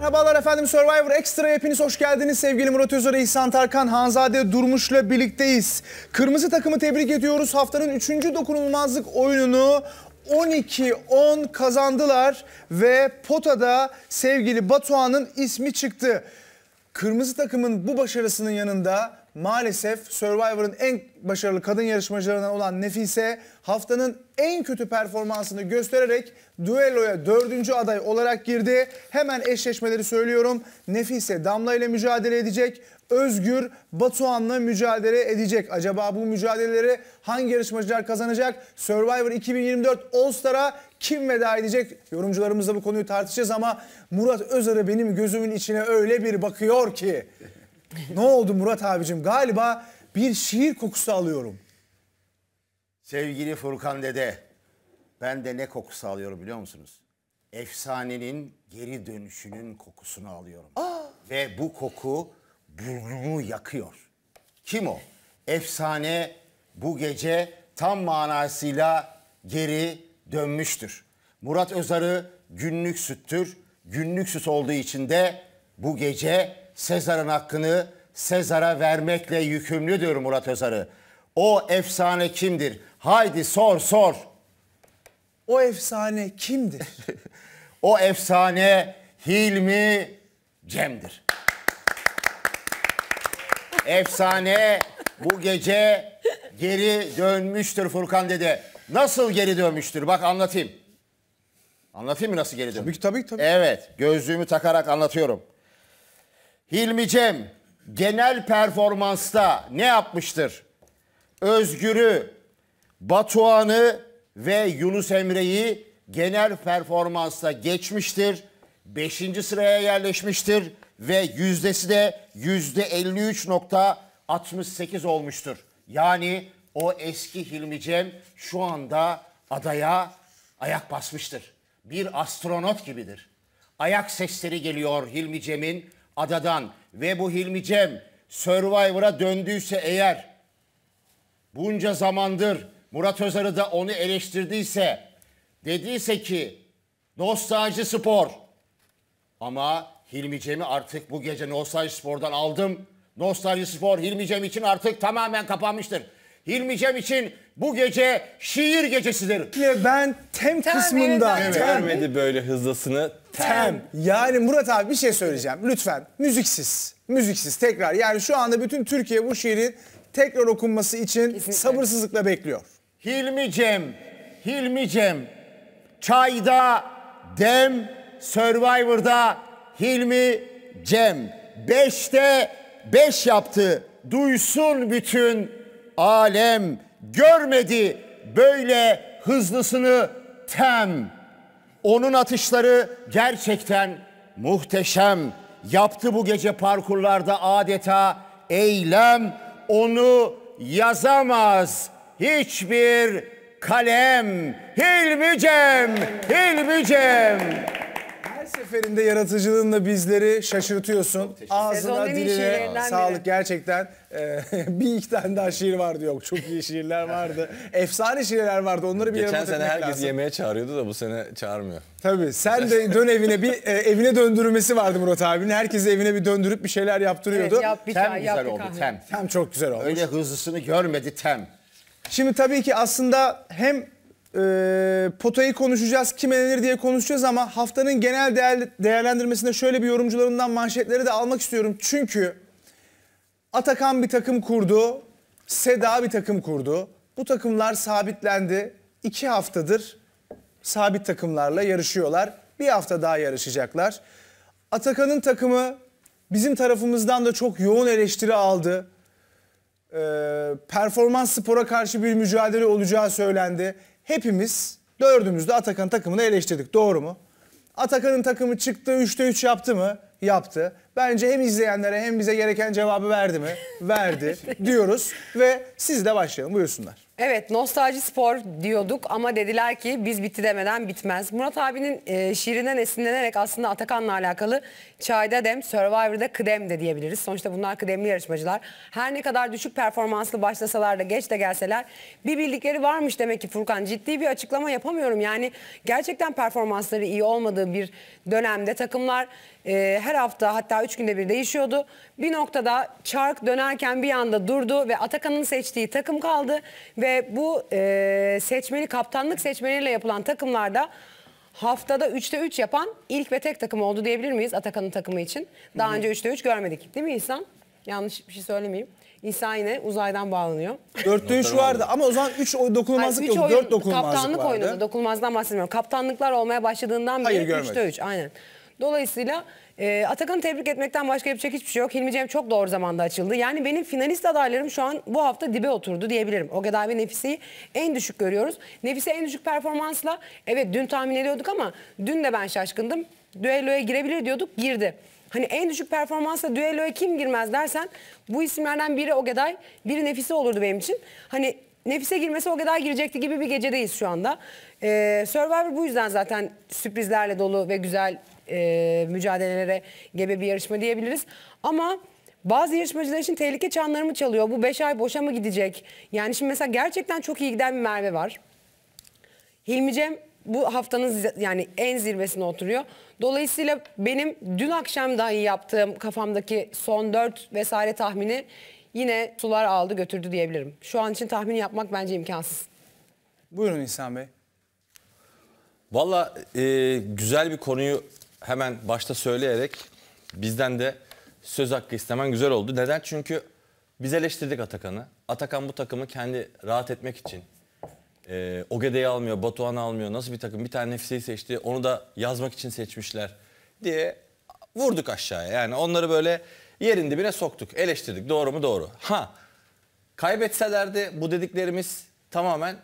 Merhabalar efendim Survivor Extra hepiniz hoş geldiniz. Sevgili Murat Özer, İhsan Tarkan, Hanzade Durmuş'la birlikteyiz. Kırmızı takımı tebrik ediyoruz. Haftanın 3. dokunulmazlık oyununu 12-10 kazandılar ve potada sevgili Batuhan'ın ismi çıktı. Kırmızı takımın bu başarısının yanında maalesef Survivor'ın en başarılı kadın yarışmacılarından olan Nefise haftanın en kötü performansını göstererek düelloya dördüncü aday olarak girdi. Hemen eşleşmeleri söylüyorum. Nefise Damla ile mücadele edecek. Özgür Batuhan'la mücadele edecek. Acaba bu mücadeleleri hangi yarışmacılar kazanacak? Survivor 2024 All Star'a kim veda edecek? Yorumcularımızla bu konuyu tartışacağız ama Murat Özarı benim gözümün içine öyle bir bakıyor ki ne oldu Murat abicim? Galiba bir şiir kokusu alıyorum. Sevgili Furkan dede, ben de ne kokusu alıyorum biliyor musunuz? Efsanenin geri dönüşünün kokusunu alıyorum. Aa. Ve bu koku burnumu yakıyor. Kim o? Efsane bu gece tam manasıyla geri dönmüştür. Murat Özarı günlük süttür. Günlük süt olduğu için de bu gece Sezar'ın hakkını Sezar'a vermekle yükümlüdür Murat Özarı. O efsane kimdir? Haydi sor sor. O efsane kimdir? o efsane Hilmi Cem'dir. efsane bu gece geri dönmüştür Furkan dedi. Nasıl geri dönmüştür? Bak anlatayım. Anlatayım mı nasıl geri dönmüş? Tabii ki tabii Tabii. Evet gözlüğümü takarak anlatıyorum. Hilmi Cem genel performansta ne yapmıştır? Özgür'ü, Batuhan'ı ve Yunus Emre'yi genel performansta geçmiştir. Beşinci sıraya yerleşmiştir ve yüzdesi de yüzde 53.68 olmuştur. Yani o eski Hilmi Cem şu anda adaya ayak basmıştır. Bir astronot gibidir. Ayak sesleri geliyor Hilmi Cem'in adadan ve bu Hilmi Cem Survivor'a döndüyse eğer bunca zamandır Murat Özarı da onu eleştirdiyse dediyse ki nostalji spor ama Hilmi Cem'i artık bu gece nostalji spordan aldım. Nostalji spor Hilmi Cem için artık tamamen kapanmıştır. Hilmi Cem için bu gece şiir gecesidir. Ben tem kısmında evet. Tem. böyle hızlısını. Tem. Yani Murat abi bir şey söyleyeceğim. Lütfen müziksiz. Müziksiz tekrar. Yani şu anda bütün Türkiye bu şiirin tekrar okunması için Kesinlikle. sabırsızlıkla bekliyor. Hilmi Cem, Hilmi Cem. Çayda Dem, Survivor'da Hilmi Cem. Beşte beş yaptı. Duysun bütün alem. Görmedi böyle hızlısını tem. Onun atışları gerçekten muhteşem. Yaptı bu gece parkurlarda adeta eylem onu yazamaz. Hiçbir kalem. Hilmi Cem, Hilmi Cem. Her seferinde yaratıcılığınla bizleri şaşırtıyorsun. Ağzına Sezonun diline şiirlerinden biri. sağlık gerçekten. Ee, bir iki tane daha şiir vardı yok. Çok iyi şiirler vardı. Efsane şiirler vardı. Onları bir Geçen sene herkes lazım. yemeğe çağırıyordu da bu sene çağırmıyor. Tabii. Sen de dön evine bir e, evine döndürmesi vardı Murat abinin. Herkesi evine bir döndürüp bir şeyler yaptırıyordu. Evet, yap, bir tem güzel oldu kahve. tem. Tem çok güzel oldu. Öyle hızlısını görmedi tem. Şimdi tabii ki aslında hem e, potayı konuşacağız, kim elenir diye konuşacağız ama haftanın genel değer, değerlendirmesinde şöyle bir yorumcularından manşetleri de almak istiyorum. Çünkü Atakan bir takım kurdu. Seda bir takım kurdu. Bu takımlar sabitlendi. İki haftadır sabit takımlarla yarışıyorlar. Bir hafta daha yarışacaklar. Atakan'ın takımı bizim tarafımızdan da çok yoğun eleştiri aldı. Ee, performans spora karşı bir mücadele olacağı söylendi. Hepimiz dördümüz de Atakan takımını eleştirdik. Doğru mu? Atakan'ın takımı çıktı 3'te 3 yaptı mı? yaptı. Bence hem izleyenlere hem bize gereken cevabı verdi mi? Verdi diyoruz ve siz de başlayalım buyursunlar. Evet nostalji spor diyorduk ama dediler ki biz bitti demeden bitmez. Murat abinin e, şiirinden esinlenerek aslında Atakan'la alakalı Çayda Dem, Survivor'da Kıdem de diyebiliriz. Sonuçta bunlar kıdemli yarışmacılar. Her ne kadar düşük performanslı başlasalar da geç de gelseler bir bildikleri varmış demek ki Furkan. Ciddi bir açıklama yapamıyorum. Yani gerçekten performansları iyi olmadığı bir dönemde takımlar e, her hafta hatta üç günde bir değişiyordu. Bir noktada çark dönerken bir anda durdu ve Atakan'ın seçtiği takım kaldı. Ve bu e, seçmeni kaptanlık seçmeniyle yapılan takımlarda haftada 3'te 3 yapan ilk ve tek takım oldu diyebilir miyiz Atakan'ın takımı için? Daha önce 3'te 3 görmedik değil mi İhsan? Yanlış bir şey söylemeyeyim. İsa yine uzaydan bağlanıyor. 4'te 3 vardı ama o zaman 3 dokunulmazlık Hayır, üç yok. 4 dokunulmazlık kaptanlık vardı. Kaptanlık oynadı. Dokunulmazdan bahsetmiyorum. Kaptanlıklar olmaya başladığından beri 3'te 3. Üç. Aynen. Dolayısıyla e, Atakan'ı tebrik etmekten başka yapacak hiçbir şey yok. Hilmi Cem çok doğru zamanda açıldı. Yani benim finalist adaylarım şu an bu hafta dibe oturdu diyebilirim. O kadar ve Nefise'yi en düşük görüyoruz. Nefise en düşük performansla evet dün tahmin ediyorduk ama dün de ben şaşkındım. Düelloya girebilir diyorduk girdi. Hani en düşük performansla düelloya kim girmez dersen bu isimlerden biri O Ogeday, biri Nefise olurdu benim için. Hani Nefise girmesi o kadar girecekti gibi bir gecedeyiz şu anda. Ee, Survivor bu yüzden zaten sürprizlerle dolu ve güzel e, mücadelelere gebe bir yarışma diyebiliriz. Ama bazı yarışmacılar için tehlike çanlarımı çalıyor. Bu 5 ay boşa mı gidecek? Yani şimdi mesela gerçekten çok iyi giden bir Merve var. Hilmi Cem bu haftanın yani en zirvesine oturuyor. Dolayısıyla benim dün akşam dahi yaptığım kafamdaki son 4 vesaire tahmini yine sular aldı götürdü diyebilirim. Şu an için tahmin yapmak bence imkansız. Buyurun İhsan Bey. Valla e, güzel bir konuyu hemen başta söyleyerek bizden de söz hakkı istemen güzel oldu. Neden? Çünkü biz eleştirdik Atakan'ı. Atakan bu takımı kendi rahat etmek için e, Ogede'yi almıyor, Batuhan'ı almıyor. Nasıl bir takım? Bir tane Nefise'yi seçti. Onu da yazmak için seçmişler diye vurduk aşağıya. Yani onları böyle yerin dibine soktuk. Eleştirdik. Doğru mu? Doğru. Ha kaybetselerdi bu dediklerimiz tamamen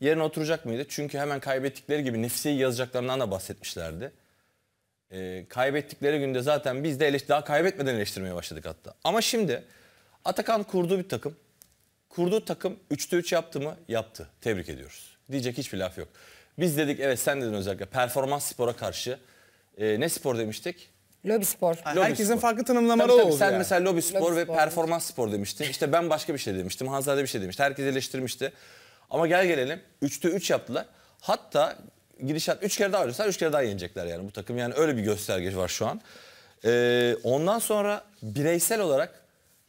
yerine oturacak mıydı? Çünkü hemen kaybettikleri gibi Nefise'yi yazacaklarından da bahsetmişlerdi. E, kaybettikleri günde zaten biz de daha kaybetmeden eleştirmeye başladık hatta. Ama şimdi Atakan kurduğu bir takım. Kurduğu takım 3'te 3 yaptı mı? Yaptı. Tebrik ediyoruz. Diyecek hiçbir laf yok. Biz dedik evet sen dedin özellikle performans spora karşı. E, ne spor demiştik? Lobi spor. Lobi Herkesin spor. farklı tanımlamaları tabii, tabii, oldu. Sen yani. mesela lobi spor lobi ve spor. performans spor demiştin. İşte ben başka bir şey demiştim. Hanzade bir şey demişti. Herkes eleştirmişti. Ama gel gelelim 3'te 3 yaptılar. Hatta gidişat üç kere daha ölürsen üç kere daha yenecekler yani bu takım. Yani öyle bir gösterge var şu an. Ee, ondan sonra bireysel olarak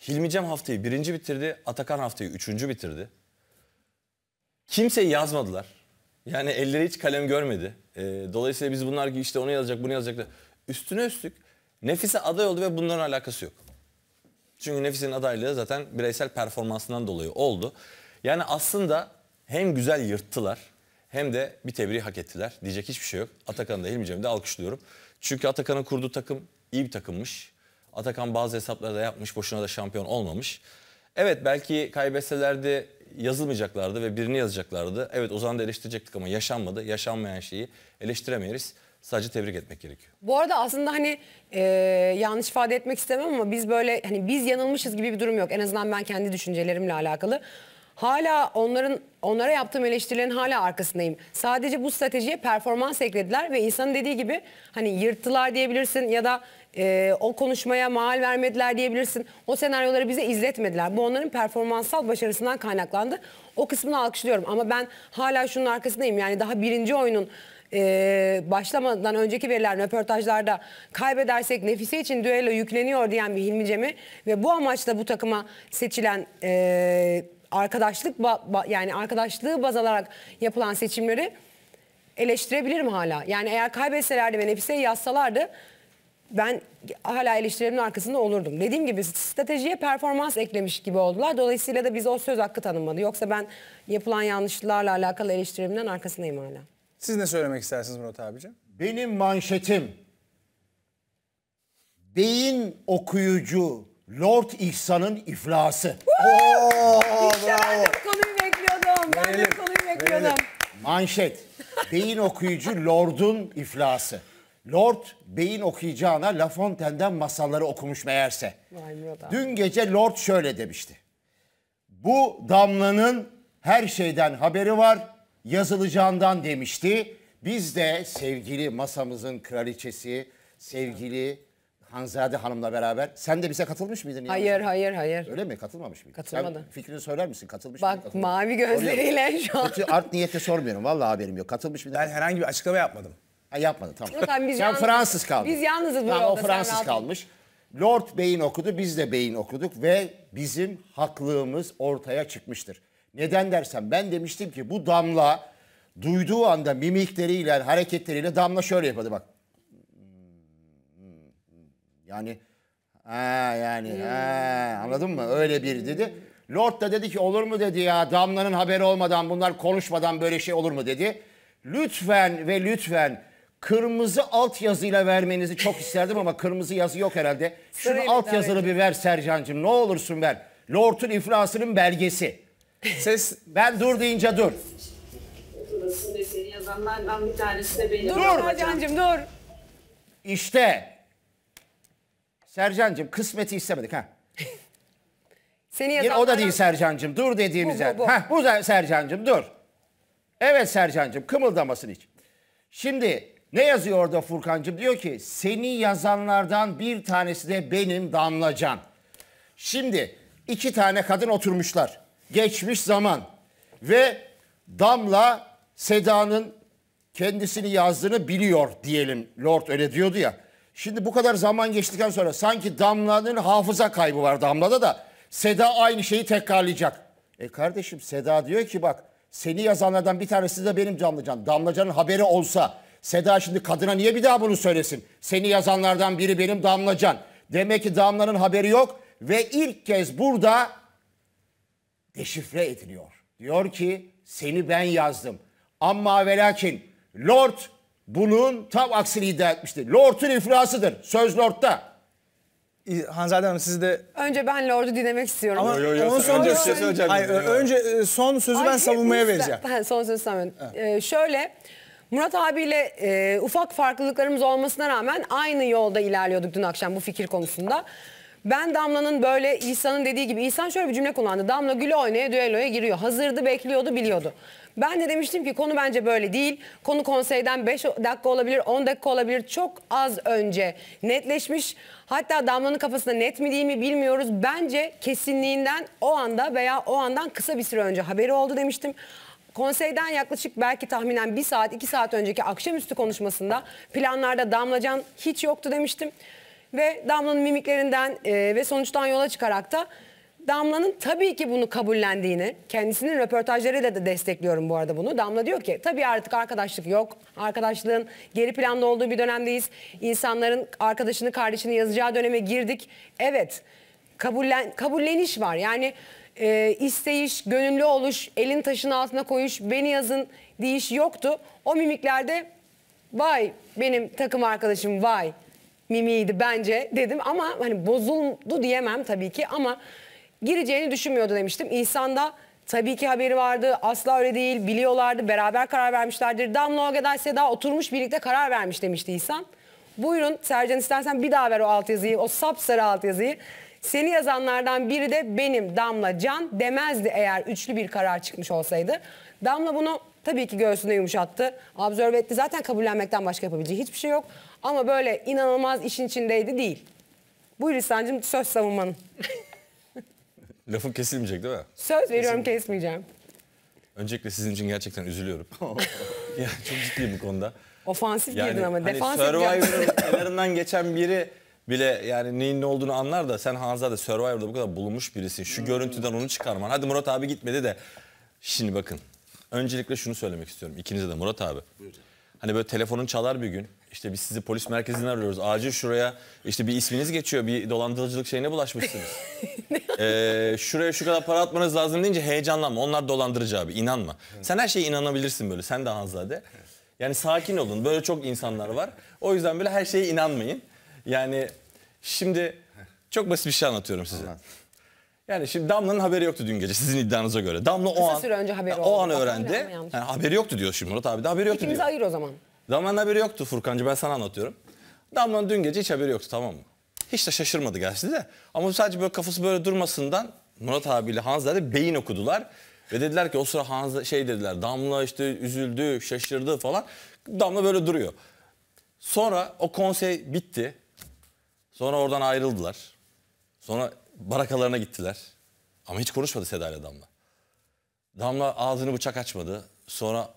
Hilmi Cem haftayı birinci bitirdi. Atakan haftayı üçüncü bitirdi. Kimseyi yazmadılar. Yani elleri hiç kalem görmedi. Ee, dolayısıyla biz bunlar ki işte onu yazacak bunu yazacak. Üstüne üstlük Nefise aday oldu ve bunların alakası yok. Çünkü Nefis'in adaylığı zaten bireysel performansından dolayı oldu. Yani aslında hem güzel yırttılar hem de bir tebriği hak ettiler. Diyecek hiçbir şey yok. Atakan'ı da Hilmi de alkışlıyorum. Çünkü Atakan'ın kurduğu takım iyi bir takımmış. Atakan bazı hesapları da yapmış. Boşuna da şampiyon olmamış. Evet belki kaybetselerdi yazılmayacaklardı ve birini yazacaklardı. Evet Ozan'ı da eleştirecektik ama yaşanmadı. Yaşanmayan şeyi eleştiremeyiz. Sadece tebrik etmek gerekiyor. Bu arada aslında hani e, yanlış ifade etmek istemem ama biz böyle hani biz yanılmışız gibi bir durum yok. En azından ben kendi düşüncelerimle alakalı. Hala onların onlara yaptığım eleştirilerin hala arkasındayım. Sadece bu stratejiye performans eklediler ve insanın dediği gibi hani yırttılar diyebilirsin ya da e, o konuşmaya mal vermediler diyebilirsin. O senaryoları bize izletmediler. Bu onların performansal başarısından kaynaklandı. O kısmını alkışlıyorum ama ben hala şunun arkasındayım. Yani daha birinci oyunun ee, başlamadan önceki veriler röportajlarda kaybedersek Nefise için düello yükleniyor diyen bir Hilmi Cem'i ve bu amaçla bu takıma seçilen e, arkadaşlık ba, ba, yani arkadaşlığı baz alarak yapılan seçimleri eleştirebilirim hala. Yani eğer kaybetselerdi ve Nefise'yi yazsalardı ben hala eleştirilerimin arkasında olurdum. Dediğim gibi stratejiye performans eklemiş gibi oldular. Dolayısıyla da bize o söz hakkı tanınmadı. Yoksa ben yapılan yanlışlıklarla alakalı eleştirimden arkasındayım hala. Siz ne söylemek istersiniz Murat abicim? Benim manşetim beyin okuyucu Lord İhsan'ın iflası. Oo! Bravo, ben de bu konuyu bekliyordum. Ben de bu konuyu bekliyordum. Manşet. Beyin okuyucu Lord'un iflası. Lord beyin okuyacağına La Fontaine'den masalları okumuş meğerse. Dün gece Lord şöyle demişti. Bu damlanın her şeyden haberi var yazılacağından demişti. Biz de sevgili masamızın kraliçesi, sevgili Hanzade Hanım'la beraber. Sen de bize katılmış mıydın? Yani? Hayır, hayır, hayır. Öyle mi? Katılmamış mıydın? Katılmadı. Sen fikrini söyler misin? Katılmış Bak, mıydın? Bak mavi gözleriyle şu an. art niyete sormuyorum. Vallahi haberim yok. Katılmış mıydın? Ben herhangi bir açıklama yapmadım. Ha, yapmadı tamam. Yok abi biz Sen yalnız, Fransız kaldın. Biz yalnızız burada. tamam, O Fransız kalmış. Lord Bey'in okudu, biz de Bey'in okuduk ve bizim haklığımız ortaya çıkmıştır. Neden dersen ben demiştim ki bu damla duyduğu anda mimikleriyle, hareketleriyle damla şöyle yapadı bak. Yani ha yani ha, hmm. anladın mı? Öyle bir dedi. Lord da dedi ki olur mu dedi ya Damla'nın haberi olmadan bunlar konuşmadan böyle şey olur mu dedi. Lütfen ve lütfen kırmızı alt yazıyla vermenizi çok isterdim ama kırmızı yazı yok herhalde. Şunu Sırayla alt yazılı bir ver Sercan'cığım ne olursun ver. Lord'un iflasının belgesi. Ses Ben dur deyince dur. Burasını eseri yazanlardan bir tanesi de benim. Dur Dur. dur. İşte Sercan'cığım kısmeti istemedik ha. Seni yazanlar. o da değil Sercan'cığım dur dediğimiz bu, bu, bu. yer. Heh, bu Sercan'cığım dur. Evet Sercan'cığım kımıldamasın hiç. Şimdi ne yazıyor orada Furkan'cığım? Diyor ki seni yazanlardan bir tanesi de benim Damlacan. Şimdi iki tane kadın oturmuşlar. Geçmiş zaman. Ve Damla Seda'nın kendisini yazdığını biliyor diyelim. Lord öyle diyordu ya. Şimdi bu kadar zaman geçtikten sonra sanki Damla'nın hafıza kaybı var Damla'da da Seda aynı şeyi tekrarlayacak. E kardeşim Seda diyor ki bak seni yazanlardan bir tanesi de benim Damlacan. Damlacan'ın haberi olsa Seda şimdi kadına niye bir daha bunu söylesin? Seni yazanlardan biri benim Damlacan. Demek ki Damla'nın haberi yok ve ilk kez burada deşifre ediliyor. Diyor ki seni ben yazdım. Ama ve Lord bunun tam aksini iddia etmişti. Lord'un iflasıdır. Söz Lord'da. Hanzade Hanım siz de... Önce ben Lord'u dinlemek istiyorum. Ama yo, yo, onun son önce, sözü, şey önce, hayır, önce son sözü Ay, ben savunmaya vereceğim. Ben, son sözü savun. Ee, şöyle Murat abiyle e, ufak farklılıklarımız olmasına rağmen aynı yolda ilerliyorduk dün akşam bu fikir konusunda. Ben Damla'nın böyle İhsan'ın dediği gibi İhsan şöyle bir cümle kullandı. Damla gül oynaya düelloya giriyor. Hazırdı, bekliyordu, biliyordu. Ben de demiştim ki konu bence böyle değil. Konu konseyden 5 dakika olabilir, 10 dakika olabilir. Çok az önce netleşmiş. Hatta Damla'nın kafasında net mi değil mi bilmiyoruz. Bence kesinliğinden o anda veya o andan kısa bir süre önce haberi oldu demiştim konseyden yaklaşık belki tahminen bir saat iki saat önceki akşamüstü konuşmasında planlarda Damlacan hiç yoktu demiştim. Ve Damla'nın mimiklerinden e, ve sonuçtan yola çıkarak da Damla'nın tabii ki bunu kabullendiğini, kendisinin röportajlarıyla da destekliyorum bu arada bunu. Damla diyor ki tabii artık arkadaşlık yok. Arkadaşlığın geri planda olduğu bir dönemdeyiz. İnsanların arkadaşını, kardeşini yazacağı döneme girdik. Evet, kabullen, kabulleniş var. Yani e, isteyiş, gönüllü oluş, elin taşın altına koyuş, beni yazın deyiş yoktu. O mimiklerde vay benim takım arkadaşım vay mimiydi bence dedim ama hani bozuldu diyemem tabii ki ama gireceğini düşünmüyordu demiştim. İhsan'da tabii ki haberi vardı. Asla öyle değil. Biliyorlardı. Beraber karar vermişlerdir. Damla o kadar Seda oturmuş birlikte karar vermiş demişti İhsan. Buyurun Sercan istersen bir daha ver o alt yazıyı, O sapsarı alt yazıyı. Seni yazanlardan biri de benim Damla Can demezdi eğer üçlü bir karar çıkmış olsaydı. Damla bunu tabii ki göğsünde yumuşattı. Absorbe etti. Zaten kabullenmekten başka yapabileceği hiçbir şey yok. Ama böyle inanılmaz işin içindeydi değil. Buyur İhsan'cığım söz savunmanın. Lafım kesilmeyecek değil mi? Söz veriyorum kesmeyeceğim. Öncelikle sizin için gerçekten üzülüyorum. Oh. yani çok ciddiyim bu konuda. Ofansif yani, girdin ama hani defansif Survivor'ın kenarından geçen biri bile yani neyin ne olduğunu anlar da sen Hanzade Survivor'da bu kadar bulunmuş birisin. Şu hmm. görüntüden onu çıkarman. Hadi Murat abi gitmedi de. Şimdi bakın. Öncelikle şunu söylemek istiyorum. İkinize de Murat abi. Buyurun. Hani böyle telefonun çalar bir gün. İşte biz sizi polis merkezinden arıyoruz. Acil şuraya işte bir isminiz geçiyor. Bir dolandırıcılık şeyine bulaşmışsınız. ee, şuraya şu kadar para atmanız lazım deyince heyecanlanma. Onlar dolandırıcı abi inanma. Sen her şeye inanabilirsin böyle. Sen de Hanzade. Yani sakin olun. Böyle çok insanlar var. O yüzden böyle her şeye inanmayın. Yani şimdi çok basit bir şey anlatıyorum size. Yani şimdi Damla'nın haberi yoktu dün gece sizin iddianıza göre. Damla o Kısa an, süre önce haberi yani oldu. o an öğrendi. Yani haberi yoktu diyor şimdi Murat abi de haberi yoktu İkimizi diyor. ayır o zaman. Damla'nın haberi yoktu Furkancı ben sana anlatıyorum. Damla'nın dün gece hiç haberi yoktu tamam mı? Hiç de şaşırmadı gerçi de. Ama sadece böyle kafası böyle durmasından Murat abiyle Hanzade beyin okudular. Ve dediler ki o sıra Hans şey dediler Damla işte üzüldü, şaşırdı falan. Damla böyle duruyor. Sonra o konsey bitti. Sonra oradan ayrıldılar. Sonra barakalarına gittiler. Ama hiç konuşmadı Seda ile Damla. Damla ağzını bıçak açmadı. Sonra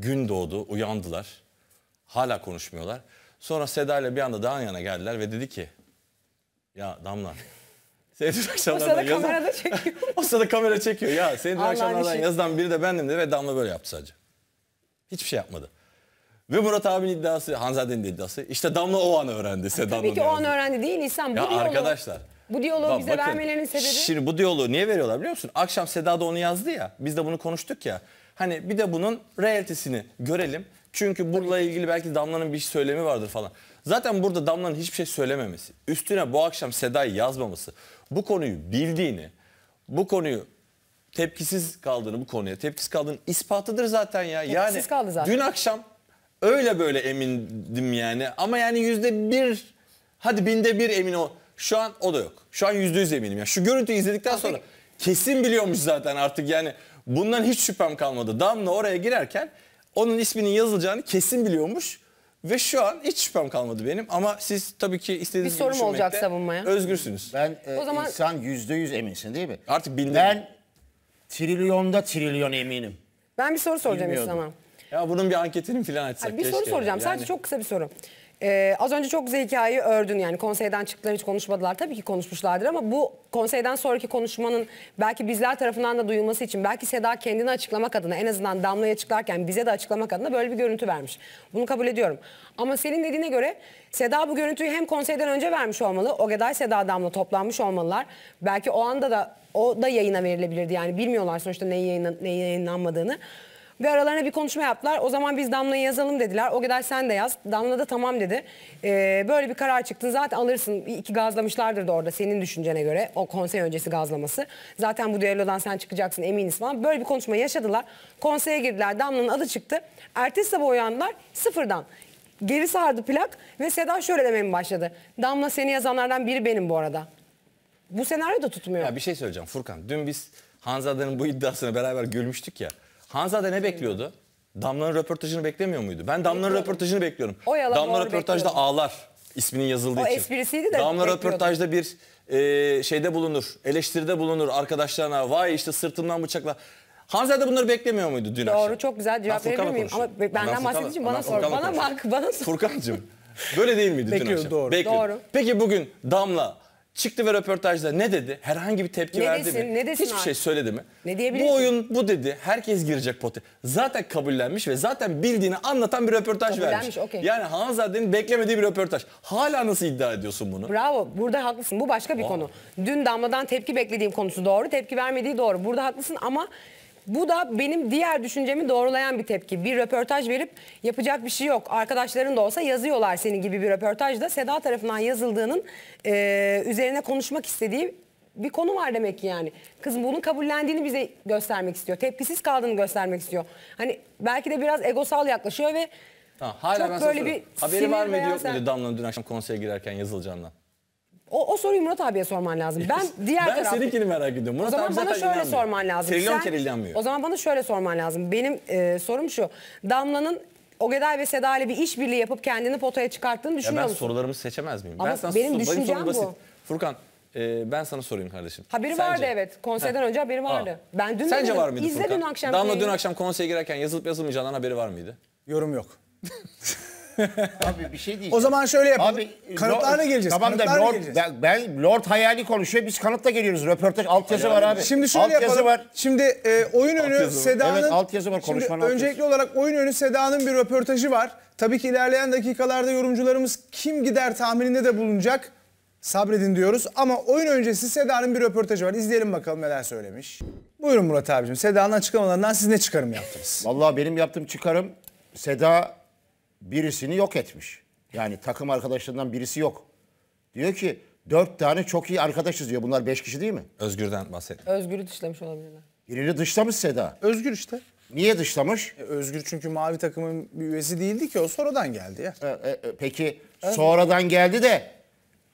Gün doğdu, uyandılar. Hala konuşmuyorlar. Sonra Seda ile bir anda daha yana geldiler ve dedi ki ya Damla seni dün akşamlardan yazan... kamerada çekiyor. o sırada kamera çekiyor ya. Seni dün akşamlardan yazılan biri de bendim dedi ve Damla böyle yaptı sadece. Hiçbir şey yapmadı. Ve Murat abinin iddiası, Hanzade'nin iddiası. İşte Damla o an öğrendi. Sedan'ın Tabii ki o an öğrendi değil insan. Bu ya diyaloğu, arkadaşlar. Bu diyaloğu bize bakın, vermelerinin sebebi. Şimdi bu diyaloğu niye veriyorlar biliyor musun? Akşam Seda da onu yazdı ya. Biz de bunu konuştuk ya. Hani bir de bunun realitesini görelim. Çünkü bununla ilgili belki Damla'nın bir söylemi vardır falan. Zaten burada Damla'nın hiçbir şey söylememesi, üstüne bu akşam Seda'yı yazmaması, bu konuyu bildiğini, bu konuyu tepkisiz kaldığını, bu konuya tepkisiz kaldığını ispatıdır zaten ya. Tepkisiz yani kaldı zaten. dün akşam öyle böyle emindim yani ama yani yüzde bir, hadi binde bir emin ol. Şu an o da yok. Şu an yüzde yüz eminim. ya. şu görüntüyü izledikten sonra kesin biliyormuş zaten artık yani Bundan hiç şüphem kalmadı. Damla oraya girerken onun isminin yazılacağını kesin biliyormuş. Ve şu an hiç şüphem kalmadı benim ama siz tabii ki istediğiniz bir gibi sorum olacak savunmaya. özgürsünüz. Ben e, O zaman- insan yüzde yüz eminsin değil mi? Artık bildim. Ben trilyonda trilyon eminim. Ben bir soru soracağım Bilmiyordum. İslam'a. Ya bunun bir anketini falan etsek Hayır, bir soru soracağım. Yani Sadece çok kısa bir soru. Ee, az önce çok güzel hikayeyi ördün yani konseyden çıktılar hiç konuşmadılar tabii ki konuşmuşlardır ama bu konseyden sonraki konuşmanın belki bizler tarafından da duyulması için belki Seda kendini açıklamak adına en azından Damla'yı açıklarken bize de açıklamak adına böyle bir görüntü vermiş. Bunu kabul ediyorum. Ama senin dediğine göre Seda bu görüntüyü hem konseyden önce vermiş olmalı. o kadar Seda Damla toplanmış olmalılar. Belki o anda da o da yayına verilebilirdi yani bilmiyorlar sonuçta neyin, yayınlan, neyin yayınlanmadığını. Ve aralarına bir konuşma yaptılar. O zaman biz Damla'yı yazalım dediler. O kadar sen de yaz. Damla da tamam dedi. Ee, böyle bir karar çıktın zaten alırsın. İki gazlamışlardır da orada senin düşüncene göre. O konsey öncesi gazlaması. Zaten bu düellodan sen çıkacaksın eminiz falan. Böyle bir konuşma yaşadılar. Konseye girdiler. Damla'nın adı çıktı. Ertesi sabah uyandılar sıfırdan geri sardı plak ve Seda şöyle demeye başladı. Damla seni yazanlardan biri benim bu arada. Bu senaryo da tutmuyor. Ya bir şey söyleyeceğim Furkan. Dün biz Hanzade'nin bu iddiasını beraber gülmüştük ya. Hanzade ne bekliyordu? Damla'nın röportajını beklemiyor muydu? Ben Damla'nın Bekliyorum. röportajını bekliyorum. O yalan Damla röportajda bekliyorum. ağlar isminin yazıldığı O için. esprisiydi de Damla röportajda bir e, şeyde bulunur, eleştiride bulunur arkadaşlarına. Vay işte sırtından bıçakla. Hanzade bunları beklemiyor muydu dün akşam? Doğru çok güzel Ben cevap verebilir miyim? Ama benden Furkan'la- için bana sor. Bana bak, bana sor. Furkan'cığım böyle değil miydi dün Bekliyorum, akşam? doğru. Bekliyorum. Doğru. Peki bugün Damla Çıktı ve röportajda ne dedi? Herhangi bir tepki ne verdi desin, mi? Ne desin Hiçbir abi? şey söyledi mi? Ne diyebilir? Bu oyun bu dedi. Herkes girecek pote. Zaten kabullenmiş ve zaten bildiğini anlatan bir röportaj vermiş. okey. Yani Hanzade'nin beklemediği bir röportaj. Hala nasıl iddia ediyorsun bunu? Bravo. Burada haklısın. Bu başka bir Aa. konu. Dün Damla'dan tepki beklediğim konusu doğru. Tepki vermediği doğru. Burada haklısın ama bu da benim diğer düşüncemi doğrulayan bir tepki. Bir röportaj verip yapacak bir şey yok. Arkadaşların da olsa yazıyorlar senin gibi bir röportajda. Seda tarafından yazıldığının e, üzerine konuşmak istediği bir konu var demek ki yani. Kız bunun kabullendiğini bize göstermek istiyor. Tepkisiz kaldığını göstermek istiyor. Hani belki de biraz egosal yaklaşıyor ve Ha, hala Çok ben böyle soruyorum. bir Haberi var mıydı yok sen... muydu Damla'nın dün akşam konseye girerken yazılacağından? O, o soruyu Murat abiye sorman lazım. Ben diğer ben taraf... seninkini merak ediyorum. Murat o zaman bana şöyle inanmıyor. sorman lazım. Trilyon kere inanmıyor. O zaman bana şöyle sorman lazım. Benim e, sorum şu. Damla'nın Ogeday ve Seda ile bir işbirliği yapıp kendini potaya çıkarttığını düşünüyor ya ben musun? Ben sorularımı seçemez miyim? Ama ben sana benim sorayım. düşüncem benim bu. Basit. Furkan e, ben sana sorayım kardeşim. Haberi Sence? vardı evet. Konserden ha. önce haberi vardı. Ha. Ben dün Sence var mıydı Furkan? dün akşam. Damla dün akşam konseye girerken yazılıp yazılmayacağından haberi var mıydı? Yorum yok. Abi bir şey diyeceğim. O zaman şöyle yapalım. Abi, Kanıtlarla Lord, geleceğiz. Tamam da Lord, geleceğiz. Ben, Lord hayali konuşuyor. Biz kanıtla geliyoruz. Röportaj altyazı var abi. Şimdi şöyle altyazı yapalım. Var. Şimdi e, oyun önü Seda'nın... Evet altyazı var konuşmanın Şimdi öncelikli olarak oyun önü Seda'nın bir röportajı var. Tabii ki ilerleyen dakikalarda yorumcularımız kim gider tahmininde de bulunacak. Sabredin diyoruz ama oyun öncesi Seda'nın bir röportajı var. İzleyelim bakalım neler söylemiş. Buyurun Murat abicim. Seda'nın açıklamalarından siz ne çıkarım yaptınız? Vallahi benim yaptığım çıkarım Seda birisini yok etmiş. Yani takım arkadaşlarından birisi yok. Diyor ki dört tane çok iyi arkadaşız diyor. Bunlar beş kişi değil mi? Özgür'den bahset. Özgür'ü dışlamış olabilirler. Birini dışlamış Seda. Özgür işte. Niye dışlamış? E, Özgür çünkü mavi takımın bir üyesi değildi ki o sonradan geldi ya. E, e, e peki evet. sonradan geldi de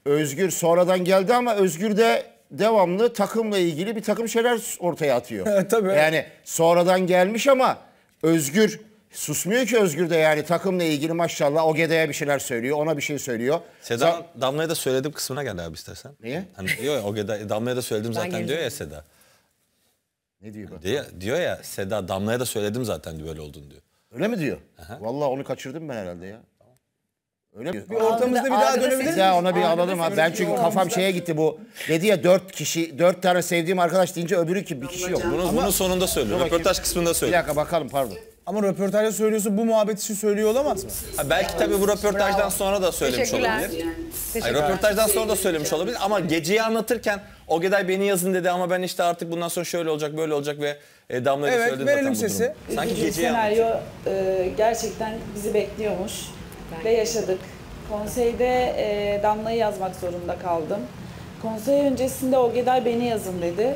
Özgür sonradan geldi ama Özgür de devamlı takımla ilgili bir takım şeyler ortaya atıyor. Tabii. Yani sonradan gelmiş ama Özgür Susmuyor ki Özgür de yani takımla ilgili maşallah o Ogeda'ya bir şeyler söylüyor, ona bir şey söylüyor. Seda Sen... Damla'ya da söyledim kısmına gel abi istersen. Niye? Hani diyor ya o Ogeda, Damla'ya da söyledim zaten geleceğim. diyor ya Seda. Ne diyor? Bak? Diyor, diyor ya Seda Damla'ya da söyledim zaten diyor, böyle olduğunu diyor. Öyle mi diyor? Aha. Vallahi onu kaçırdım ben herhalde ya. Öyle mi? Bir ortamızda bir daha dönebilir miyiz? Ona bir alalım abi. Ben çünkü kafam şeye gitti bu. Dedi ya dört kişi, dört tane sevdiğim arkadaş deyince öbürü ki bir kişi yok. Bunu, bunun sonunda söylüyor. Röportaj kısmında söylüyor. Bir dakika bakalım pardon. Ama röportajda söylüyorsa bu muhabbet için söylüyor olamaz mı? Ha, belki tabii bu röportajdan Bravo. sonra da söylemiş Teşekkürler. olabilir. Hayır, röportajdan sonra da söylemiş olabilir ama geceyi anlatırken o Geday beni yazın dedi ama ben işte artık bundan sonra şöyle olacak böyle olacak ve e, Damla'ya evet, söyledim zaten bu sesi. durumu. Sanki Üzücü geceyi senaryo e, gerçekten bizi bekliyormuş ve yaşadık. Konseyde e, Damla'yı yazmak zorunda kaldım. Konsey öncesinde o Geday beni yazın dedi.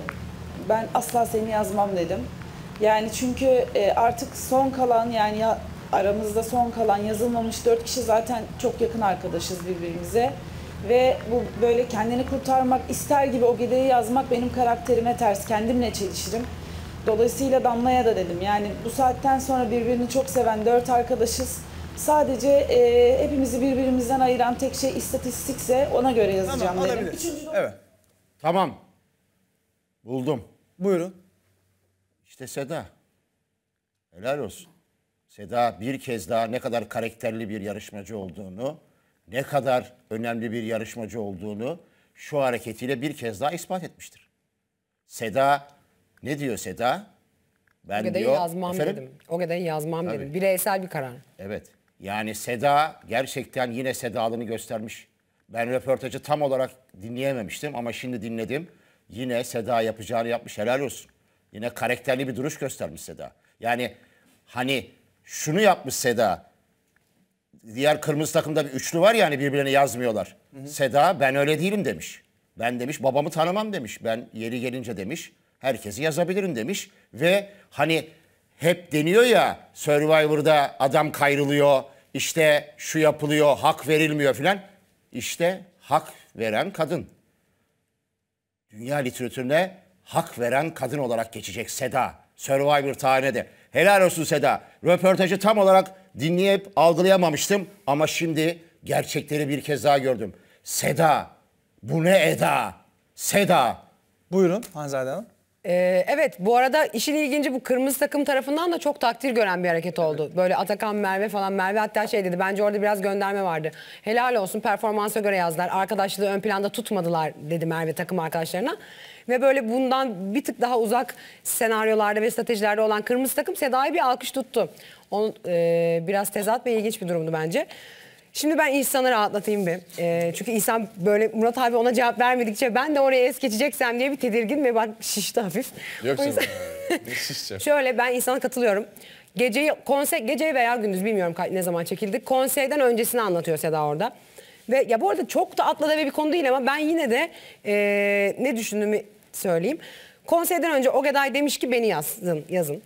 Ben asla seni yazmam dedim. Yani çünkü e, artık son kalan yani aramızda son kalan yazılmamış dört kişi zaten çok yakın arkadaşız birbirimize. Ve bu böyle kendini kurtarmak ister gibi o gedeyi yazmak benim karakterime ters. Kendimle çelişirim. Dolayısıyla Damla'ya da dedim yani bu saatten sonra birbirini çok seven dört arkadaşız. Sadece e, hepimizi birbirimizden ayıran tek şey istatistikse ona göre yazacağım Tamam dedim. Üçüncü Evet. Tamam. Buldum. Buyurun. İşte Seda. Helal olsun. Seda bir kez daha ne kadar karakterli bir yarışmacı olduğunu, ne kadar önemli bir yarışmacı olduğunu şu hareketiyle bir kez daha ispat etmiştir. Seda ne diyor Seda? Ben o kadar diyor, yazmam efendim, dedim. O kadar yazmam tabii. dedim. Bireysel bir karar. Evet. Yani Seda gerçekten yine Sedalığını göstermiş. Ben röportajı tam olarak dinleyememiştim ama şimdi dinledim. Yine Seda yapacağını yapmış. Helal olsun. Yine karakterli bir duruş göstermiş Seda. Yani hani şunu yapmış Seda. Diğer kırmızı takımda bir üçlü var yani ya, hani birbirine yazmıyorlar. Hı hı. Seda ben öyle değilim demiş. Ben demiş babamı tanımam demiş. Ben yeri gelince demiş herkesi yazabilirim demiş. Ve hani hep deniyor ya Survivor'da adam kayrılıyor. İşte şu yapılıyor hak verilmiyor filan. İşte hak veren kadın. Dünya literatürüne hak veren kadın olarak geçecek Seda. Survivor tarihinde. Helal olsun Seda. Röportajı tam olarak dinleyip algılayamamıştım ama şimdi gerçekleri bir kez daha gördüm. Seda, bu ne Eda? Seda. Buyurun Hanzade Hanım. Ee, evet bu arada işin ilginci bu kırmızı takım tarafından da çok takdir gören bir hareket oldu. Evet. Böyle Atakan Merve falan Merve hatta şey dedi bence orada biraz gönderme vardı. Helal olsun performansa göre yazdılar arkadaşlığı ön planda tutmadılar dedi Merve takım arkadaşlarına ve böyle bundan bir tık daha uzak senaryolarda ve stratejilerde olan kırmızı takım Seda'yı bir alkış tuttu. Onun e, biraz tezat ve ilginç bir durumdu bence. Şimdi ben İhsan'ı rahatlatayım bir. E, çünkü İhsan böyle Murat abi ona cevap vermedikçe ben de oraya es geçeceksem diye bir tedirgin ve bak şişti hafif. Yok canım. Yüzden... Şöyle ben İhsan'a katılıyorum. Geceyi, konsey, geceyi veya gündüz bilmiyorum ne zaman çekildi. Konseyden öncesini anlatıyor Seda orada. Ve ya bu arada çok da atladı ve bir konu değil ama ben yine de e, ne düşündüğümü söyleyeyim. Konseyden önce Ogeday demiş ki beni yazın, yazın.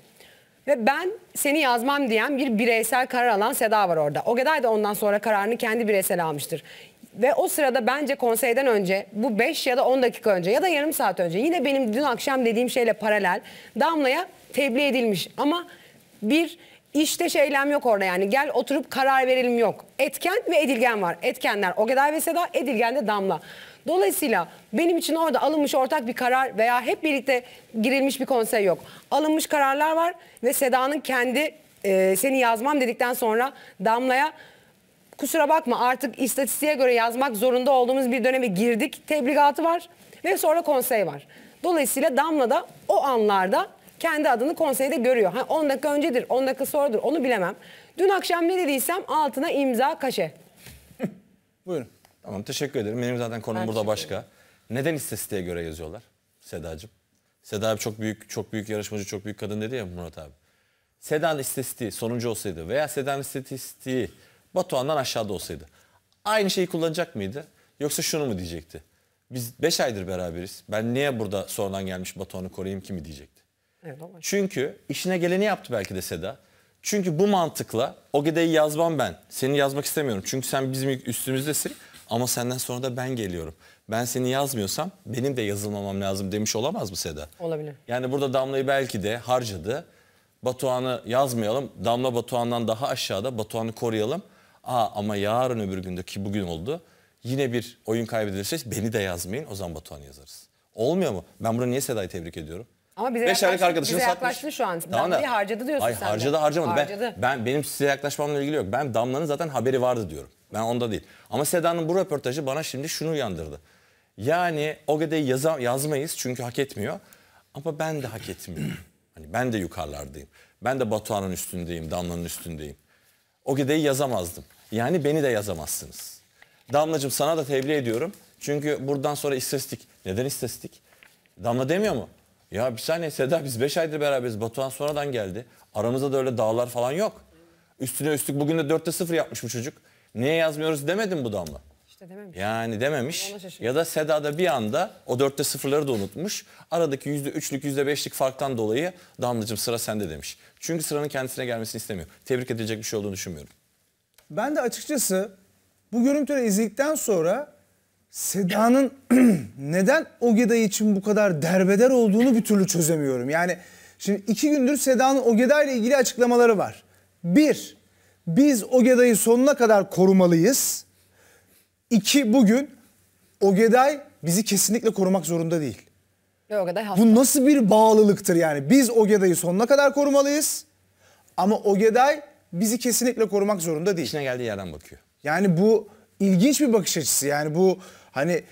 Ve ben seni yazmam diyen bir bireysel karar alan Seda var orada. Ogeday da ondan sonra kararını kendi bireysel almıştır. Ve o sırada bence konseyden önce bu 5 ya da 10 dakika önce ya da yarım saat önce yine benim dün akşam dediğim şeyle paralel Damla'ya tebliğ edilmiş. Ama bir işte şeylem yok orada yani gel oturup karar verelim yok. Etken ve edilgen var. Etkenler Ogeday ve Seda, edilgen de Damla. Dolayısıyla benim için orada alınmış ortak bir karar veya hep birlikte girilmiş bir konsey yok. Alınmış kararlar var ve Seda'nın kendi e, seni yazmam dedikten sonra Damla'ya kusura bakma artık istatistiğe göre yazmak zorunda olduğumuz bir döneme girdik. Tebligatı var ve sonra konsey var. Dolayısıyla Damla da o anlarda kendi adını konseyde görüyor. Ha, 10 dakika öncedir, 10 dakika sonradır onu bilemem. Dün akşam ne dediysem altına imza kaşe. Buyurun. Tamam teşekkür ederim. Benim zaten konum ben burada başka. Neden istatistiğe göre yazıyorlar Sedacığım? Seda abi çok büyük çok büyük yarışmacı, çok büyük kadın dedi ya Murat abi. Seda'nın istatistiği sonuncu olsaydı veya Seda'nın istatistiği Batuhan'dan aşağıda olsaydı aynı şeyi kullanacak mıydı? Yoksa şunu mu diyecekti? Biz 5 aydır beraberiz. Ben niye burada sonradan gelmiş Batuhan'ı koruyayım ki mi diyecekti? Evet, Çünkü işine geleni yaptı belki de Seda. Çünkü bu mantıkla o Ogede'yi yazmam ben. Seni yazmak istemiyorum. Çünkü sen bizim üstümüzdesin ama senden sonra da ben geliyorum. Ben seni yazmıyorsam benim de yazılmamam lazım demiş olamaz mı Seda? Olabilir. Yani burada Damla'yı belki de harcadı. Batuhan'ı yazmayalım. Damla Batuhan'dan daha aşağıda Batuhan'ı koruyalım. Aa ama yarın öbür günde ki bugün oldu. Yine bir oyun kaybedilirse beni de yazmayın o zaman Batuhan'ı yazarız. Olmuyor mu? Ben burada niye Seda'yı tebrik ediyorum? Ama bize Beş aylık arkadaşını bize satmış. yaklaştın şu an. Tamam Damla'yı harcadı diyorsun Hayır, sen de. harcamadı. Harcadı. Ben, ben, benim size yaklaşmamla ilgili yok. Ben Damla'nın zaten haberi vardı diyorum. Ben onda değil. Ama Seda'nın bu röportajı bana şimdi şunu uyandırdı. Yani o Ogede'yi yaza, yazmayız çünkü hak etmiyor. Ama ben de hak etmiyorum. hani ben de yukarılardayım. Ben de Batuhan'ın üstündeyim, Damla'nın üstündeyim. O Ogede'yi yazamazdım. Yani beni de yazamazsınız. Damlacığım sana da tebliğ ediyorum. Çünkü buradan sonra istatistik. Neden istatistik? Damla demiyor mu? Ya bir saniye Seda biz 5 aydır beraberiz. Batuhan sonradan geldi. Aramızda da öyle dağlar falan yok. Üstüne üstlük bugün de 4'te 0 yapmış bu çocuk. Niye yazmıyoruz demedim bu damla. İşte dememiş. Yani dememiş. Ya da Seda da bir anda o 4'te 0'ları da unutmuş. Aradaki %3'lük %5'lik farktan dolayı Damlacığım sıra sende demiş. Çünkü sıranın kendisine gelmesini istemiyor. Tebrik edilecek bir şey olduğunu düşünmüyorum. Ben de açıkçası bu görüntüleri izledikten sonra Seda'nın neden ogeday için bu kadar derbeder olduğunu bir türlü çözemiyorum. Yani şimdi iki gündür Seda'nın ogeday ile ilgili açıklamaları var. Bir, biz Ogeda'yı sonuna kadar korumalıyız. İki, bugün Ogeday bizi kesinlikle korumak zorunda değil. Ogeday Bu nasıl bir bağlılıktır yani? Biz Ogeda'yı sonuna kadar korumalıyız. Ama Ogeday bizi kesinlikle korumak zorunda değil. İşine geldiği yerden bakıyor. Yani bu ilginç bir bakış açısı. Yani bu Hani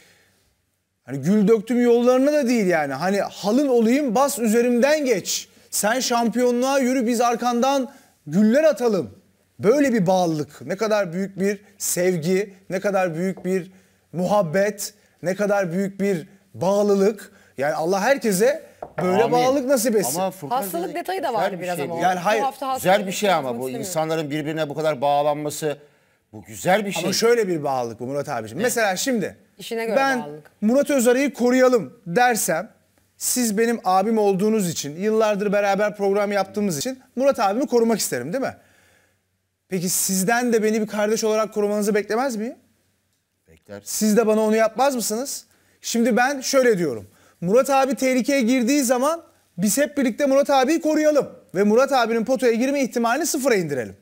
hani gül döktüm yollarına da değil yani. Hani halın olayım bas üzerimden geç. Sen şampiyonluğa yürü biz arkandan güller atalım. Böyle bir bağlılık, ne kadar büyük bir sevgi, ne kadar büyük bir muhabbet, ne kadar büyük bir bağlılık. Yani Allah herkese böyle Amin. bağlılık nasip etsin. Ama Furkan hastalık dedi, detayı da vardı bir biraz şey ama. Yani hayır, güzel bir şey ama bu insanların birbirine bu kadar bağlanması bu güzel bir şey. Ama şöyle bir bağlılık bu Murat abiciğim. Mesela şimdi İşine göre ben bağlılık. Murat Özarı'yı koruyalım dersem siz benim abim olduğunuz için, yıllardır beraber program yaptığımız için Murat abimi korumak isterim değil mi? Peki sizden de beni bir kardeş olarak korumanızı beklemez miyim? Bekler. Siz de bana onu yapmaz mısınız? Şimdi ben şöyle diyorum. Murat abi tehlikeye girdiği zaman biz hep birlikte Murat abiyi koruyalım. Ve Murat abinin potaya girme ihtimalini sıfıra indirelim.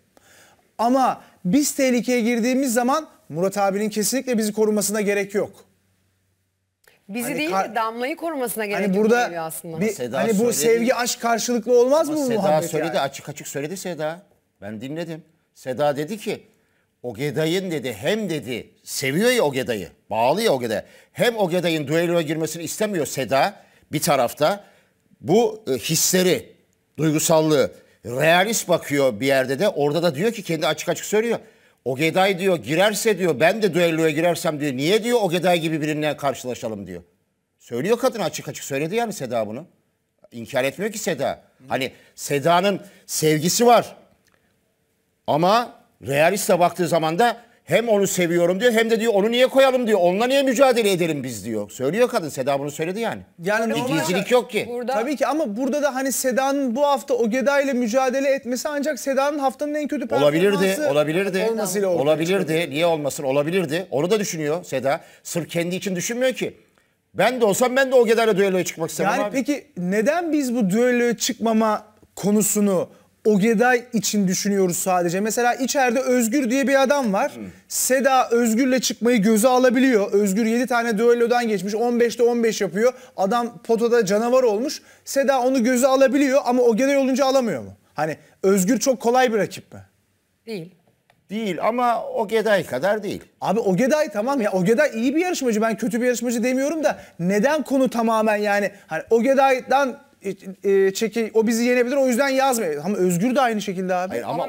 Ama biz tehlikeye girdiğimiz zaman Murat abinin kesinlikle bizi korumasına gerek yok. Bizi hani değil de Damla'yı korumasına hani gerek hani burada yok aslında. Bir, Seda hani bu söyledi. sevgi aşk karşılıklı olmaz Ama mı bu Seda söyledi yani? açık açık söyledi Seda. Ben dinledim. Seda dedi ki o Ogeday'ın dedi hem dedi seviyor ya Gedayı bağlı ya Ogeday. Hem O Ogeday'ın düelloya girmesini istemiyor Seda bir tarafta. Bu e, hisleri, duygusallığı realist bakıyor bir yerde de orada da diyor ki kendi açık açık söylüyor. O Geday diyor girerse diyor ben de düelloya girersem diyor niye diyor o Geday gibi birine karşılaşalım diyor. Söylüyor kadın açık açık söyledi yani Seda bunu. İnkar etmiyor ki Seda. Hani Seda'nın sevgisi var. Ama realiste baktığı zaman da hem onu seviyorum diyor hem de diyor onu niye koyalım diyor. Onunla niye mücadele edelim biz diyor. Söylüyor kadın Seda bunu söyledi yani. Yani Bir gizlilik şey. yok ki. Burada Tabii ki ama burada da hani Seda'nın bu hafta o Ogeda ile mücadele etmesi ancak Seda'nın haftanın en kötü performansı Olabilirdi, olabilirdi. olmasıyla ortaya Olabilirdi, niye olmasın? Olabilirdi. Onu da düşünüyor Seda. Sırf kendi için düşünmüyor ki. Ben de olsam ben de o ile düelloya çıkmak istemem Yani abi. peki neden biz bu düelloya çıkmama konusunu Ogeday için düşünüyoruz sadece. Mesela içeride Özgür diye bir adam var. Hı. Seda Özgür'le çıkmayı göze alabiliyor. Özgür 7 tane düellodan geçmiş. 15'te 15 yapıyor. Adam potada canavar olmuş. Seda onu göze alabiliyor ama Ogeday olunca alamıyor mu? Hani Özgür çok kolay bir rakip mi? Değil. Değil ama Ogeday kadar değil. Abi Ogeday tamam ya Ogeday iyi bir yarışmacı ben kötü bir yarışmacı demiyorum da neden konu tamamen yani hani Ogeday'dan e, e, çeki o bizi yenebilir o yüzden yazmıyor. Ama Özgür de aynı şekilde abi. Hayır, ama, ama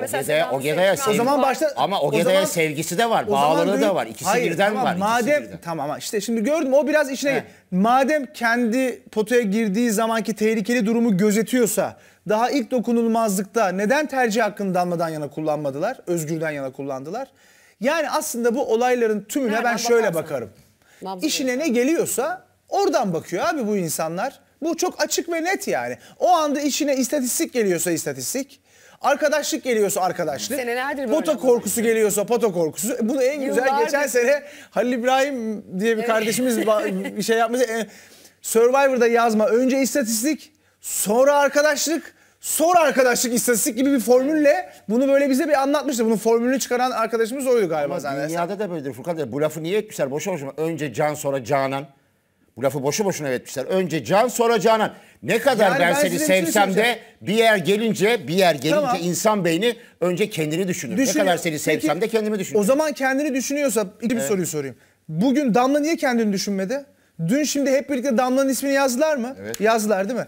o Geda'ya o Geda'ya sevgi, zaman başta ama o Geda'ya sevgisi de var, bağlılığı da var. İkisi hayır, birden tamam, var. Madem birden. tamam işte şimdi gördüm o biraz içine He. madem kendi potaya girdiği zamanki tehlikeli durumu gözetiyorsa daha ilk dokunulmazlıkta neden tercih hakkını damladan yana kullanmadılar? Özgür'den yana kullandılar. Yani aslında bu olayların tümüne ha, ben, ben şöyle bakarım. Nabzı İşine ne geliyorsa oradan bakıyor abi bu insanlar. Bu çok açık ve net yani. O anda işine istatistik geliyorsa istatistik, arkadaşlık geliyorsa arkadaşlık, Senelerdir böyle pota korkusu geliyorsa pota korkusu. E, bunu en güzel Yıllardır. geçen sene Halil İbrahim diye bir kardeşimiz bir şey yapmış. E, Survivor'da yazma önce istatistik, sonra arkadaşlık, sonra arkadaşlık istatistik gibi bir formülle bunu böyle bize bir anlatmıştı. Bunun formülünü çıkaran arkadaşımız oydu galiba Ama zaten. dünyada da böyledir Furkan. Bu lafı niye etmişler Boşa boşuna? Önce Can sonra Canan. Bu lafı boşu boşuna etmişler. Önce can sonra canan. Ne kadar yani ben, ben seni şey sevsem de bir yer gelince bir yer gelince tamam. insan beyni önce kendini düşünür. Düşün... Ne kadar seni sevsem Peki, de kendimi düşünür. O zaman kendini düşünüyorsa iki bir evet. soruyu sorayım. Bugün Damla niye kendini düşünmedi? Dün şimdi hep birlikte Damla'nın ismini yazdılar mı? Evet. Yazdılar değil mi?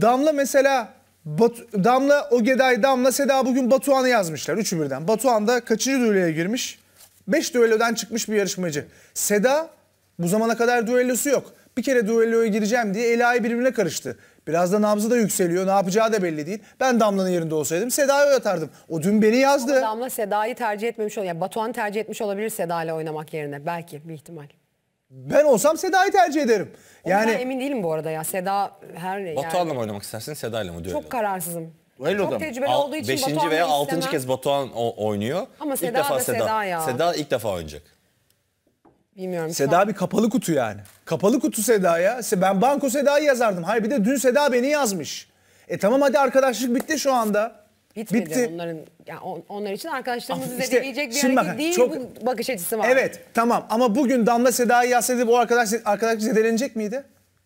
Damla mesela Batu, Damla Ogeday, Damla Seda bugün Batuhan'ı yazmışlar. Üçü birden. Batuhan da kaçıncı düelloya girmiş? Beş düellodan çıkmış bir yarışmacı. Seda bu zamana kadar düellosu yok. Bir kere düelloya gireceğim diye Ela'yı birbirine karıştı. Biraz da nabzı da yükseliyor. Ne yapacağı da belli değil. Ben Damla'nın yerinde olsaydım Seda'ya yatardım. O dün beni yazdı. Ama Damla Seda'yı tercih etmemiş olabilir. Yani Batuhan tercih etmiş olabilir Seda'yla oynamak yerine. Belki bir ihtimal. Ben olsam Seda'yı tercih ederim. Yani emin değilim bu arada ya. Seda her Batuhan'la yani... mı oynamak istersin Seda'yla mı düello? Çok kararsızım. Duello'da Çok tecrübeli Al, olduğu için beşinci veya istemem. altıncı kez Batuhan o, oynuyor. Ama Seda ilk defa da Seda. Seda ya. Seda ilk defa oynayacak. Bilmiyorum. Seda bir kapalı kutu yani. Kapalı kutu Seda ya. Ben banko Seda'yı yazardım. Hayır bir de dün Seda beni yazmış. E tamam hadi arkadaşlık bitti şu anda. Bitmedi Bitti. onların yani onlar için arkadaşlarımızı ah, işte, zedeleyecek bir hareket bakın, değil çok, bu bakış açısı var. Evet tamam ama bugün Damla Seda'yı yazsaydı bu arkadaş arkadaş zedelenecek miydi?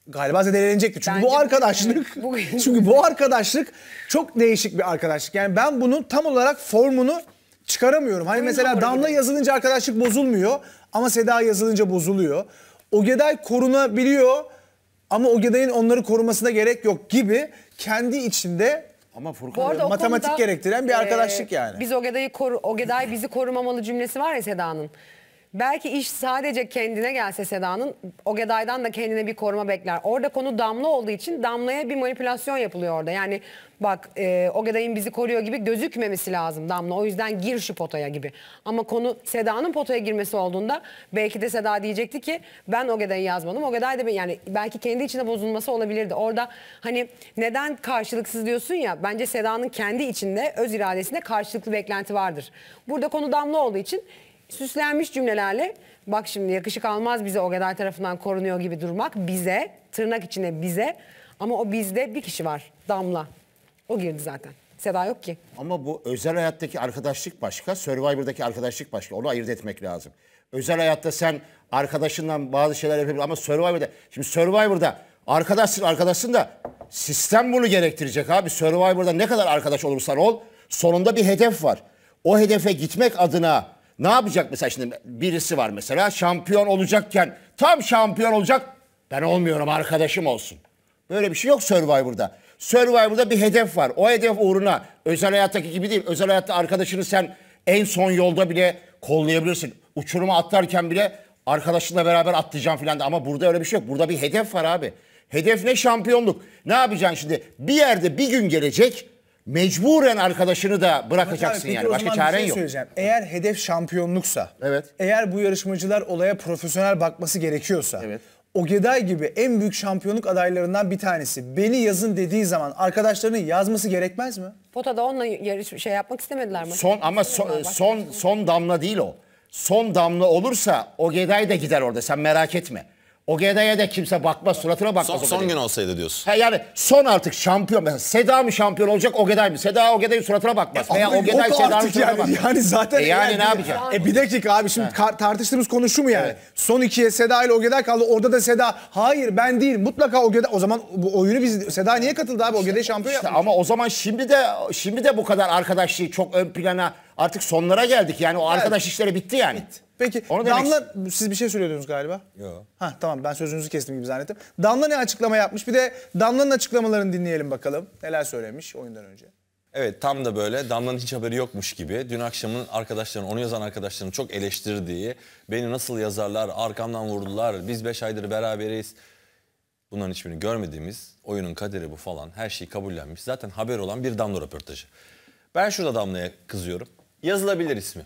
Galiba zedelenecekti. Çünkü Bence bu arkadaşlık bugün... çünkü bu arkadaşlık çok değişik bir arkadaşlık. Yani ben bunun tam olarak formunu çıkaramıyorum. Hani Aynı mesela Damla yazılınca arkadaşlık bozulmuyor ama Seda yazılınca bozuluyor. Ogeday korunabiliyor ama Ogeday'ın onları korumasına gerek yok gibi kendi içinde ama Furkan matematik konuda, gerektiren bir e, arkadaşlık e, yani. Biz Ogeday'ı koru, Ogeday bizi korumamalı cümlesi var ya Seda'nın. Belki iş sadece kendine gelse Seda'nın o gedaydan da kendine bir koruma bekler. Orada konu damla olduğu için damlaya bir manipülasyon yapılıyor orada. Yani bak e, o gedayın bizi koruyor gibi gözükmemesi lazım damla. O yüzden gir şu potaya gibi. Ama konu Seda'nın potaya girmesi olduğunda belki de Seda diyecekti ki ben o gedayı yazmadım. O geday da yani belki kendi içinde bozulması olabilirdi. Orada hani neden karşılıksız diyorsun ya bence Seda'nın kendi içinde öz iradesinde karşılıklı beklenti vardır. Burada konu damla olduğu için süslenmiş cümlelerle bak şimdi yakışık almaz bize o kadar tarafından korunuyor gibi durmak bize tırnak içine bize ama o bizde bir kişi var Damla o girdi zaten. Seda yok ki. Ama bu özel hayattaki arkadaşlık başka, Survivor'daki arkadaşlık başka. Onu ayırt etmek lazım. Özel hayatta sen arkadaşından bazı şeyler yapabilir ama Survivor'da şimdi Survivor'da arkadaşsın arkadaşsın da sistem bunu gerektirecek abi. Survivor'da ne kadar arkadaş olursan ol sonunda bir hedef var. O hedefe gitmek adına ne yapacak mesela şimdi birisi var mesela şampiyon olacakken tam şampiyon olacak ben olmuyorum arkadaşım olsun. Böyle bir şey yok Survivor'da. Survivor'da bir hedef var. O hedef uğruna özel hayattaki gibi değil. Özel hayatta arkadaşını sen en son yolda bile kollayabilirsin. Uçuruma atlarken bile arkadaşınla beraber atlayacağım filan da ama burada öyle bir şey yok. Burada bir hedef var abi. Hedef ne şampiyonluk. Ne yapacaksın şimdi? Bir yerde bir gün gelecek mecburen arkadaşını da bırakacaksın yani. Başka çaren şey yok. Eğer hedef şampiyonluksa, evet. eğer bu yarışmacılar olaya profesyonel bakması gerekiyorsa, evet. Ogeday gibi en büyük şampiyonluk adaylarından bir tanesi. Beni yazın dediği zaman arkadaşlarının yazması gerekmez mi? Potada onunla yarış şey yapmak istemediler mi? Son ama so, son şey son damla değil o. Son damla olursa Ogeday da gider orada. Sen merak etme. O GD'ye de kimse bakmaz, suratına bakmaz. Son, son gün olsaydı diyorsun. He yani son artık şampiyon. Mesela Seda mı şampiyon olacak, Ogeday mı? Seda Ogeday'ın suratına bakmaz. E, Veya Ogeday Seda'nın suratına yani, bakmaz. Yani zaten e, yani, yani ne yapacak? E bir dakika abi şimdi kar- tartıştığımız konu şu mu yani? Evet. Son ikiye Seda ile Ogeday kaldı. Orada da Seda hayır ben değil mutlaka Ogeday. O zaman bu oyunu biz Seda niye katıldı abi? Ogeday şampiyon işte, yapmış. Ama o zaman şimdi de şimdi de bu kadar arkadaşlığı çok ön plana artık sonlara geldik. Yani o evet. arkadaş işleri bitti yani. Bitti. Peki Onu Damla demek... siz bir şey söylüyordunuz galiba. Yok. Ha tamam ben sözünüzü kestim gibi zannettim. Damla ne açıklama yapmış? Bir de Damla'nın açıklamalarını dinleyelim bakalım. Neler söylemiş oyundan önce. Evet tam da böyle Damla'nın hiç haberi yokmuş gibi. Dün akşamın arkadaşların, onu yazan arkadaşların çok eleştirdiği, beni nasıl yazarlar, arkamdan vurdular, biz beş aydır beraberiz. Bunların hiçbirini görmediğimiz, oyunun kaderi bu falan, her şeyi kabullenmiş. Zaten haber olan bir Damla röportajı. Ben şurada Damla'ya kızıyorum. Yazılabilir ismi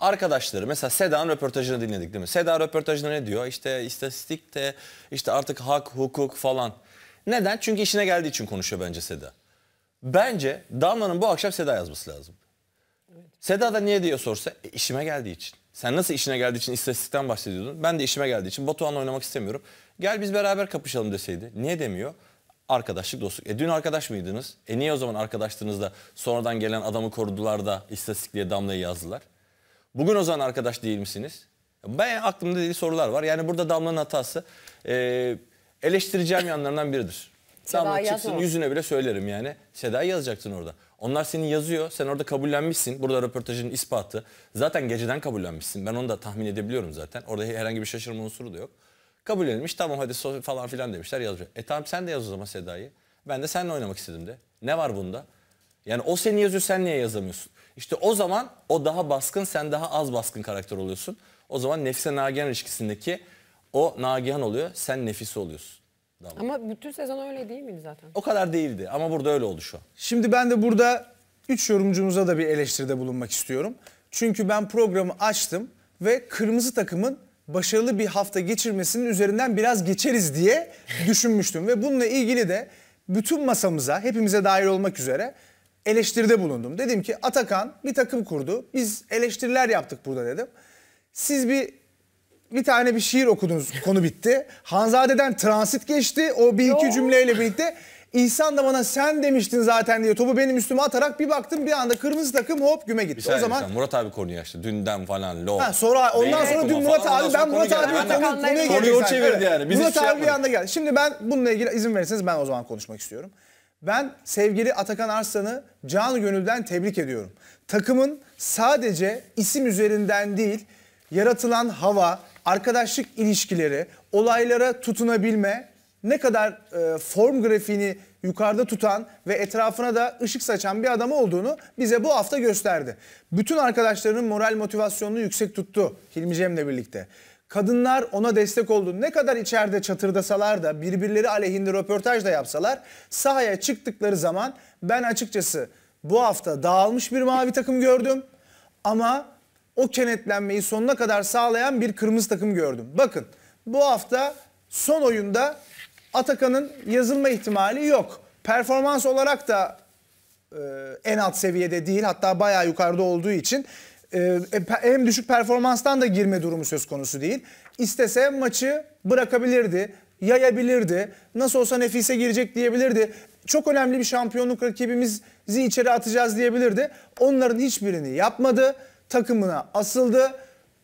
arkadaşları mesela Seda'nın röportajını dinledik değil mi? Seda röportajında ne diyor? İşte istatistikte işte artık hak, hukuk falan. Neden? Çünkü işine geldiği için konuşuyor bence Seda. Bence Damla'nın bu akşam Seda yazması lazım. Seda da niye diye sorsa e, işime geldiği için. Sen nasıl işine geldiği için istatistikten bahsediyordun. Ben de işime geldiği için Batuhan'la oynamak istemiyorum. Gel biz beraber kapışalım deseydi. Niye demiyor? Arkadaşlık, dostluk. E dün arkadaş mıydınız? E niye o zaman da sonradan gelen adamı korudular da istatistikliğe Damla'yı yazdılar? Bugün o zaman arkadaş değil misiniz? Ben aklımda değil sorular var. Yani burada Damla'nın hatası e, eleştireceğim yanlarından biridir. Damla Seda çıksın yazma. yüzüne bile söylerim yani. Seda'yı yazacaktın orada. Onlar seni yazıyor. Sen orada kabullenmişsin. Burada röportajın ispatı. Zaten geceden kabullenmişsin. Ben onu da tahmin edebiliyorum zaten. Orada herhangi bir şaşırma unsuru da yok. Kabul edilmiş. Tamam hadi falan filan demişler yazıyor. E tamam sen de yaz o zaman Seda'yı. Ben de seninle oynamak istedim de. Ne var bunda? Yani o seni yazıyor sen niye yazamıyorsun? İşte o zaman o daha baskın sen daha az baskın karakter oluyorsun. O zaman nefse Nagihan ilişkisindeki o Nagihan oluyor sen nefisi oluyorsun. Damla. Ama bütün sezon öyle değil miydi zaten? O kadar değildi ama burada öyle oldu şu an. Şimdi ben de burada üç yorumcumuza da bir eleştiride bulunmak istiyorum. Çünkü ben programı açtım ve kırmızı takımın başarılı bir hafta geçirmesinin üzerinden biraz geçeriz diye düşünmüştüm. ve bununla ilgili de bütün masamıza hepimize dair olmak üzere eleştiride bulundum. Dedim ki Atakan bir takım kurdu. Biz eleştiriler yaptık burada dedim. Siz bir bir tane bir şiir okudunuz konu bitti. Hanzade'den transit geçti. O bir iki Yo. cümleyle birlikte İhsan da bana sen demiştin zaten diye topu benim üstüme atarak bir baktım bir anda kırmızı takım hop güme gitti. Bir o zaman sen, Murat abi konuyu açtı. Dünden falan lo. Ha, sonra ondan sonra dün Murat falan, abi ben Murat abi konu, konuyu, konuyu çevirdi yani. Biz Murat şey abi bir anda geldi. Şimdi ben bununla ilgili izin verirseniz ben o zaman konuşmak istiyorum. Ben sevgili Atakan Arslan'ı canı gönülden tebrik ediyorum. Takımın sadece isim üzerinden değil, yaratılan hava, arkadaşlık ilişkileri, olaylara tutunabilme, ne kadar e, form grafiğini yukarıda tutan ve etrafına da ışık saçan bir adam olduğunu bize bu hafta gösterdi. Bütün arkadaşlarının moral motivasyonunu yüksek tuttu Hilmi Cem'le birlikte kadınlar ona destek oldu. Ne kadar içeride çatırdasalar da birbirleri aleyhinde röportaj da yapsalar sahaya çıktıkları zaman ben açıkçası bu hafta dağılmış bir mavi takım gördüm ama o kenetlenmeyi sonuna kadar sağlayan bir kırmızı takım gördüm. Bakın bu hafta son oyunda Atakan'ın yazılma ihtimali yok. Performans olarak da e, en alt seviyede değil hatta bayağı yukarıda olduğu için hem e, düşük performanstan da girme durumu söz konusu değil. İstese maçı bırakabilirdi, yayabilirdi. Nasıl olsa nefise girecek diyebilirdi. Çok önemli bir şampiyonluk rakibimizi içeri atacağız diyebilirdi. Onların hiçbirini yapmadı. Takımına asıldı.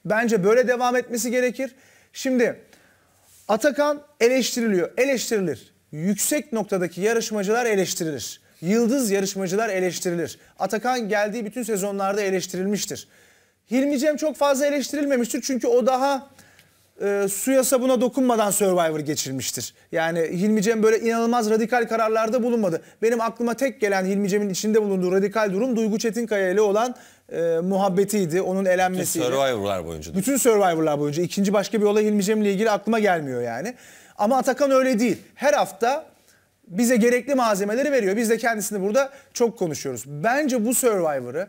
Bence böyle devam etmesi gerekir. Şimdi Atakan eleştiriliyor. Eleştirilir. Yüksek noktadaki yarışmacılar eleştirilir yıldız yarışmacılar eleştirilir. Atakan geldiği bütün sezonlarda eleştirilmiştir. Hilmi Cem çok fazla eleştirilmemiştir çünkü o daha e, suya sabuna dokunmadan Survivor geçirmiştir. Yani Hilmi Cem böyle inanılmaz radikal kararlarda bulunmadı. Benim aklıma tek gelen Hilmi Cem'in içinde bulunduğu radikal durum Duygu Çetinkaya ile olan e, muhabbetiydi. Onun elenmesiydi. Bütün Survivor'lar boyunca. Değil. Bütün Survivor'lar boyunca. ikinci başka bir olay Hilmi Cem ile ilgili aklıma gelmiyor yani. Ama Atakan öyle değil. Her hafta bize gerekli malzemeleri veriyor. Biz de kendisini burada çok konuşuyoruz. Bence bu Survivor'ı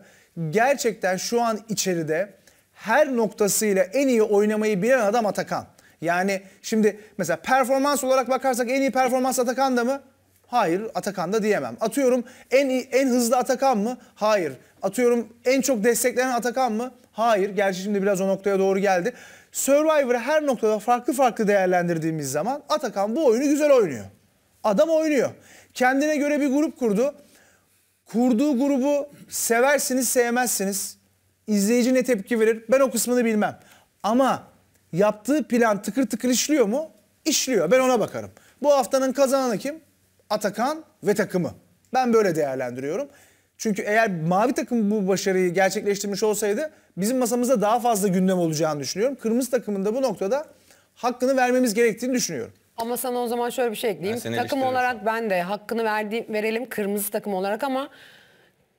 gerçekten şu an içeride her noktasıyla en iyi oynamayı bilen adam Atakan. Yani şimdi mesela performans olarak bakarsak en iyi performans Atakan da mı? Hayır Atakan da diyemem. Atıyorum en iyi, en hızlı Atakan mı? Hayır. Atıyorum en çok desteklenen Atakan mı? Hayır. Gerçi şimdi biraz o noktaya doğru geldi. Survivor'ı her noktada farklı farklı değerlendirdiğimiz zaman Atakan bu oyunu güzel oynuyor. Adam oynuyor. Kendine göre bir grup kurdu. Kurduğu grubu seversiniz sevmezsiniz. İzleyici ne tepki verir ben o kısmını bilmem. Ama yaptığı plan tıkır tıkır işliyor mu? İşliyor ben ona bakarım. Bu haftanın kazananı kim? Atakan ve takımı. Ben böyle değerlendiriyorum. Çünkü eğer mavi takım bu başarıyı gerçekleştirmiş olsaydı bizim masamızda daha fazla gündem olacağını düşünüyorum. Kırmızı takımın da bu noktada hakkını vermemiz gerektiğini düşünüyorum. Ama sana o zaman şöyle bir şey ekleyeyim. takım olarak ben de hakkını verdi, verelim kırmızı takım olarak ama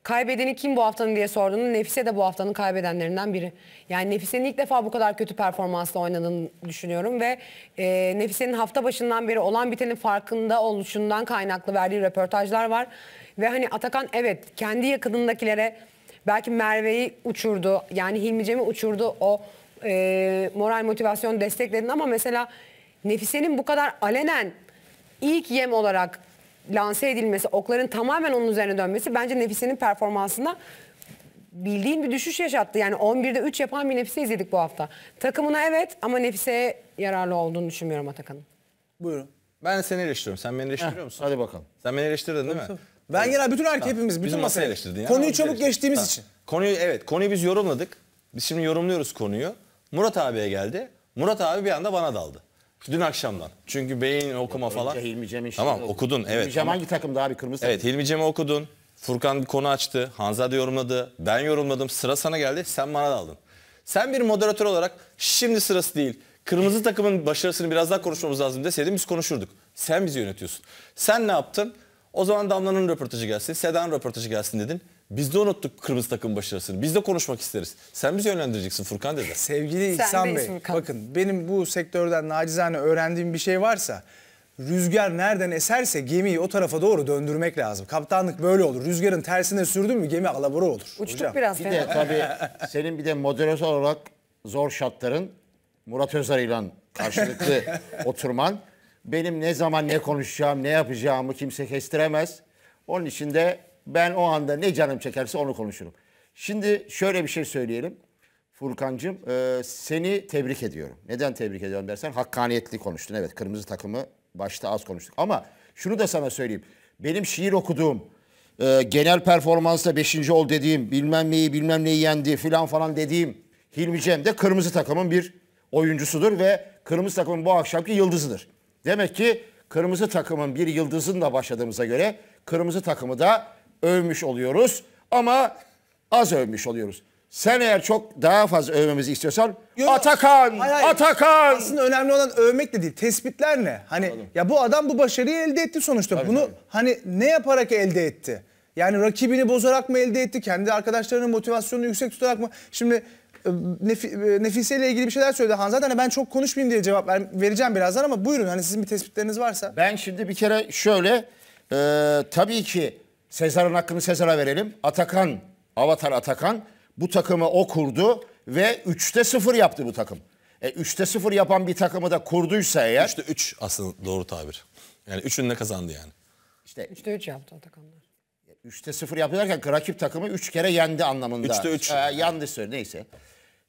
kaybedeni kim bu haftanın diye sorduğunu Nefise de bu haftanın kaybedenlerinden biri. Yani Nefise'nin ilk defa bu kadar kötü performansla oynadığını düşünüyorum ve e, Nefise'nin hafta başından beri olan bitenin farkında oluşundan kaynaklı verdiği röportajlar var. Ve hani Atakan evet kendi yakınındakilere belki Merve'yi uçurdu yani Hilmi Cem'i uçurdu o e, moral motivasyon destekledin ama mesela Nefise'nin bu kadar alenen ilk yem olarak lanse edilmesi, okların tamamen onun üzerine dönmesi bence Nefise'nin performansına bildiğin bir düşüş yaşattı. Yani 11'de 3 yapan bir Nefise izledik bu hafta. Takımına evet ama Nefise'ye yararlı olduğunu düşünmüyorum Atakan'ın. Buyurun. Ben seni eleştiriyorum. Sen beni eleştiriyor musun? Hadi bakalım. Sen beni eleştirdin değil mi? Ben genel bütün erkek hepimiz bütün masayı eleştirdin. Konuyu çabuk geçtiğimiz için. Konuyu evet konuyu biz yorumladık. Biz şimdi yorumluyoruz konuyu. Murat abiye geldi. Murat abi bir anda bana daldı. Dün akşamdan. Çünkü beyin okuma Yok, falan. Hilmi Cem'in Tamam okudun, okudun evet. Hilmi Cem ama... hangi takımda abi kırmızı? Evet Hilmi Cem'i okudun. Furkan bir konu açtı. da yorumladı. Ben yorumladım. Sıra sana geldi. Sen bana aldın. Sen bir moderatör olarak şimdi sırası değil. Kırmızı takımın başarısını biraz daha konuşmamız lazım deseydin biz konuşurduk. Sen bizi yönetiyorsun. Sen ne yaptın? O zaman Damla'nın röportajı gelsin, Seda'nın röportajı gelsin dedin. Biz de unuttuk kırmızı takım başarısını. Biz de konuşmak isteriz. Sen bizi yönlendireceksin Furkan dedi. Sevgili Sen İhsan Bey, Furkan. bakın benim bu sektörden nacizane öğrendiğim bir şey varsa rüzgar nereden eserse gemiyi o tarafa doğru döndürmek lazım. Kaptanlık böyle olur. Rüzgarın tersine sürdün mü gemi alabora olur. Uçtuk Hocam. biraz. Bir de tabii senin bir de moderatör olarak zor şartların Murat Özer ile karşılıklı oturman. Benim ne zaman ne konuşacağım, ne yapacağımı kimse kestiremez. Onun için de ben o anda ne canım çekerse onu konuşurum. Şimdi şöyle bir şey söyleyelim. Furkan'cığım e, seni tebrik ediyorum. Neden tebrik ediyorum dersen hakkaniyetli konuştun. Evet kırmızı takımı başta az konuştuk. Ama şunu da sana söyleyeyim. Benim şiir okuduğum, e, genel performansta beşinci ol dediğim, bilmem neyi bilmem neyi yendi falan falan dediğim Hilmi Cem de kırmızı takımın bir oyuncusudur ve kırmızı takımın bu akşamki yıldızıdır. Demek ki kırmızı takımın bir yıldızın da başladığımıza göre kırmızı takımı da övmüş oluyoruz ama az övmüş oluyoruz. Sen eğer çok daha fazla övmemizi istiyorsan Yok, Atakan, hayır, hayır. Atakan. Aslında önemli olan övmek de değil. Tespitler ne? Hani Anladım. ya bu adam bu başarıyı elde etti sonuçta. Tabii, Bunu tabii. hani ne yaparak elde etti? Yani rakibini bozarak mı elde etti? Kendi arkadaşlarının motivasyonunu yüksek tutarak mı? Şimdi e, Nef e, Nefise ile ilgili bir şeyler söyledi Han zaten ben çok konuşmayayım diye cevap ver vereceğim birazdan ama buyurun hani sizin bir tespitleriniz varsa. Ben şimdi bir kere şöyle e, tabii ki Sezar'ın hakkını Sezar'a verelim. Atakan, Avatar Atakan bu takımı o kurdu ve 3'te 0 yaptı bu takım. E 3'te 0 yapan bir takımı da kurduysa eğer... 3'te 3 aslında doğru tabir. Yani 3'ünde kazandı yani. İşte 3'te 3 yaptı Atakanlar. 3'te 0 yaptı derken rakip takımı 3 kere yendi anlamında. 3'te 3. Ee, yandı söyle neyse.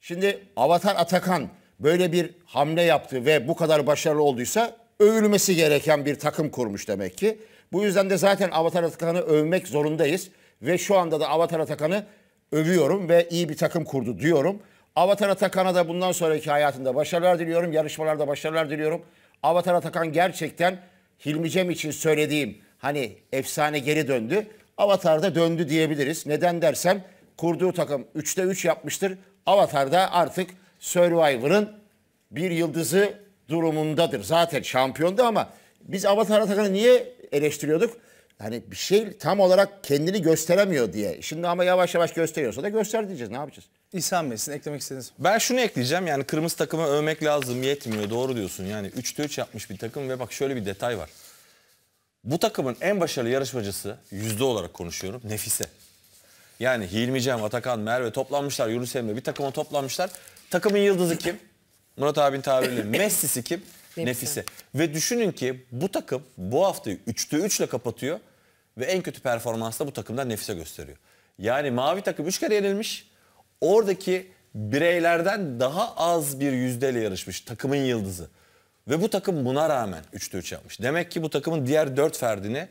Şimdi Avatar Atakan böyle bir hamle yaptı ve bu kadar başarılı olduysa övülmesi gereken bir takım kurmuş demek ki. Bu yüzden de zaten Avatar Atakan'ı övmek zorundayız. Ve şu anda da Avatar Atakan'ı övüyorum ve iyi bir takım kurdu diyorum. Avatar Atakan'a da bundan sonraki hayatında başarılar diliyorum. Yarışmalarda başarılar diliyorum. Avatar Atakan gerçekten Hilmi Cem için söylediğim hani efsane geri döndü. Avatar'da döndü diyebiliriz. Neden dersem kurduğu takım 3'te 3 yapmıştır. Avatar'da artık Survivor'ın bir yıldızı durumundadır. Zaten şampiyondu ama biz Avatar Atakan'ı niye eleştiriyorduk. Hani bir şey tam olarak kendini gösteremiyor diye. Şimdi ama yavaş yavaş gösteriyorsa da göster diyeceğiz. Ne yapacağız? İhsan Bey sizin eklemek istediğiniz Ben şunu ekleyeceğim yani kırmızı takımı övmek lazım yetmiyor doğru diyorsun. Yani 3'te 3 yapmış bir takım ve bak şöyle bir detay var. Bu takımın en başarılı yarışmacısı yüzde olarak konuşuyorum Nefise. Yani Hilmi Cem, Atakan, Merve toplanmışlar Yunus Emre bir takıma toplanmışlar. Takımın yıldızı kim? Murat abin tabiriyle Messi'si kim? Nefise. Ve düşünün ki bu takım bu haftayı 3'te 3 ile kapatıyor ve en kötü performansla bu takımdan Nefise gösteriyor. Yani mavi takım 3 kere yenilmiş. Oradaki bireylerden daha az bir yüzdeyle yarışmış takımın yıldızı. Ve bu takım buna rağmen 3'te 3 yapmış. Demek ki bu takımın diğer 4 ferdini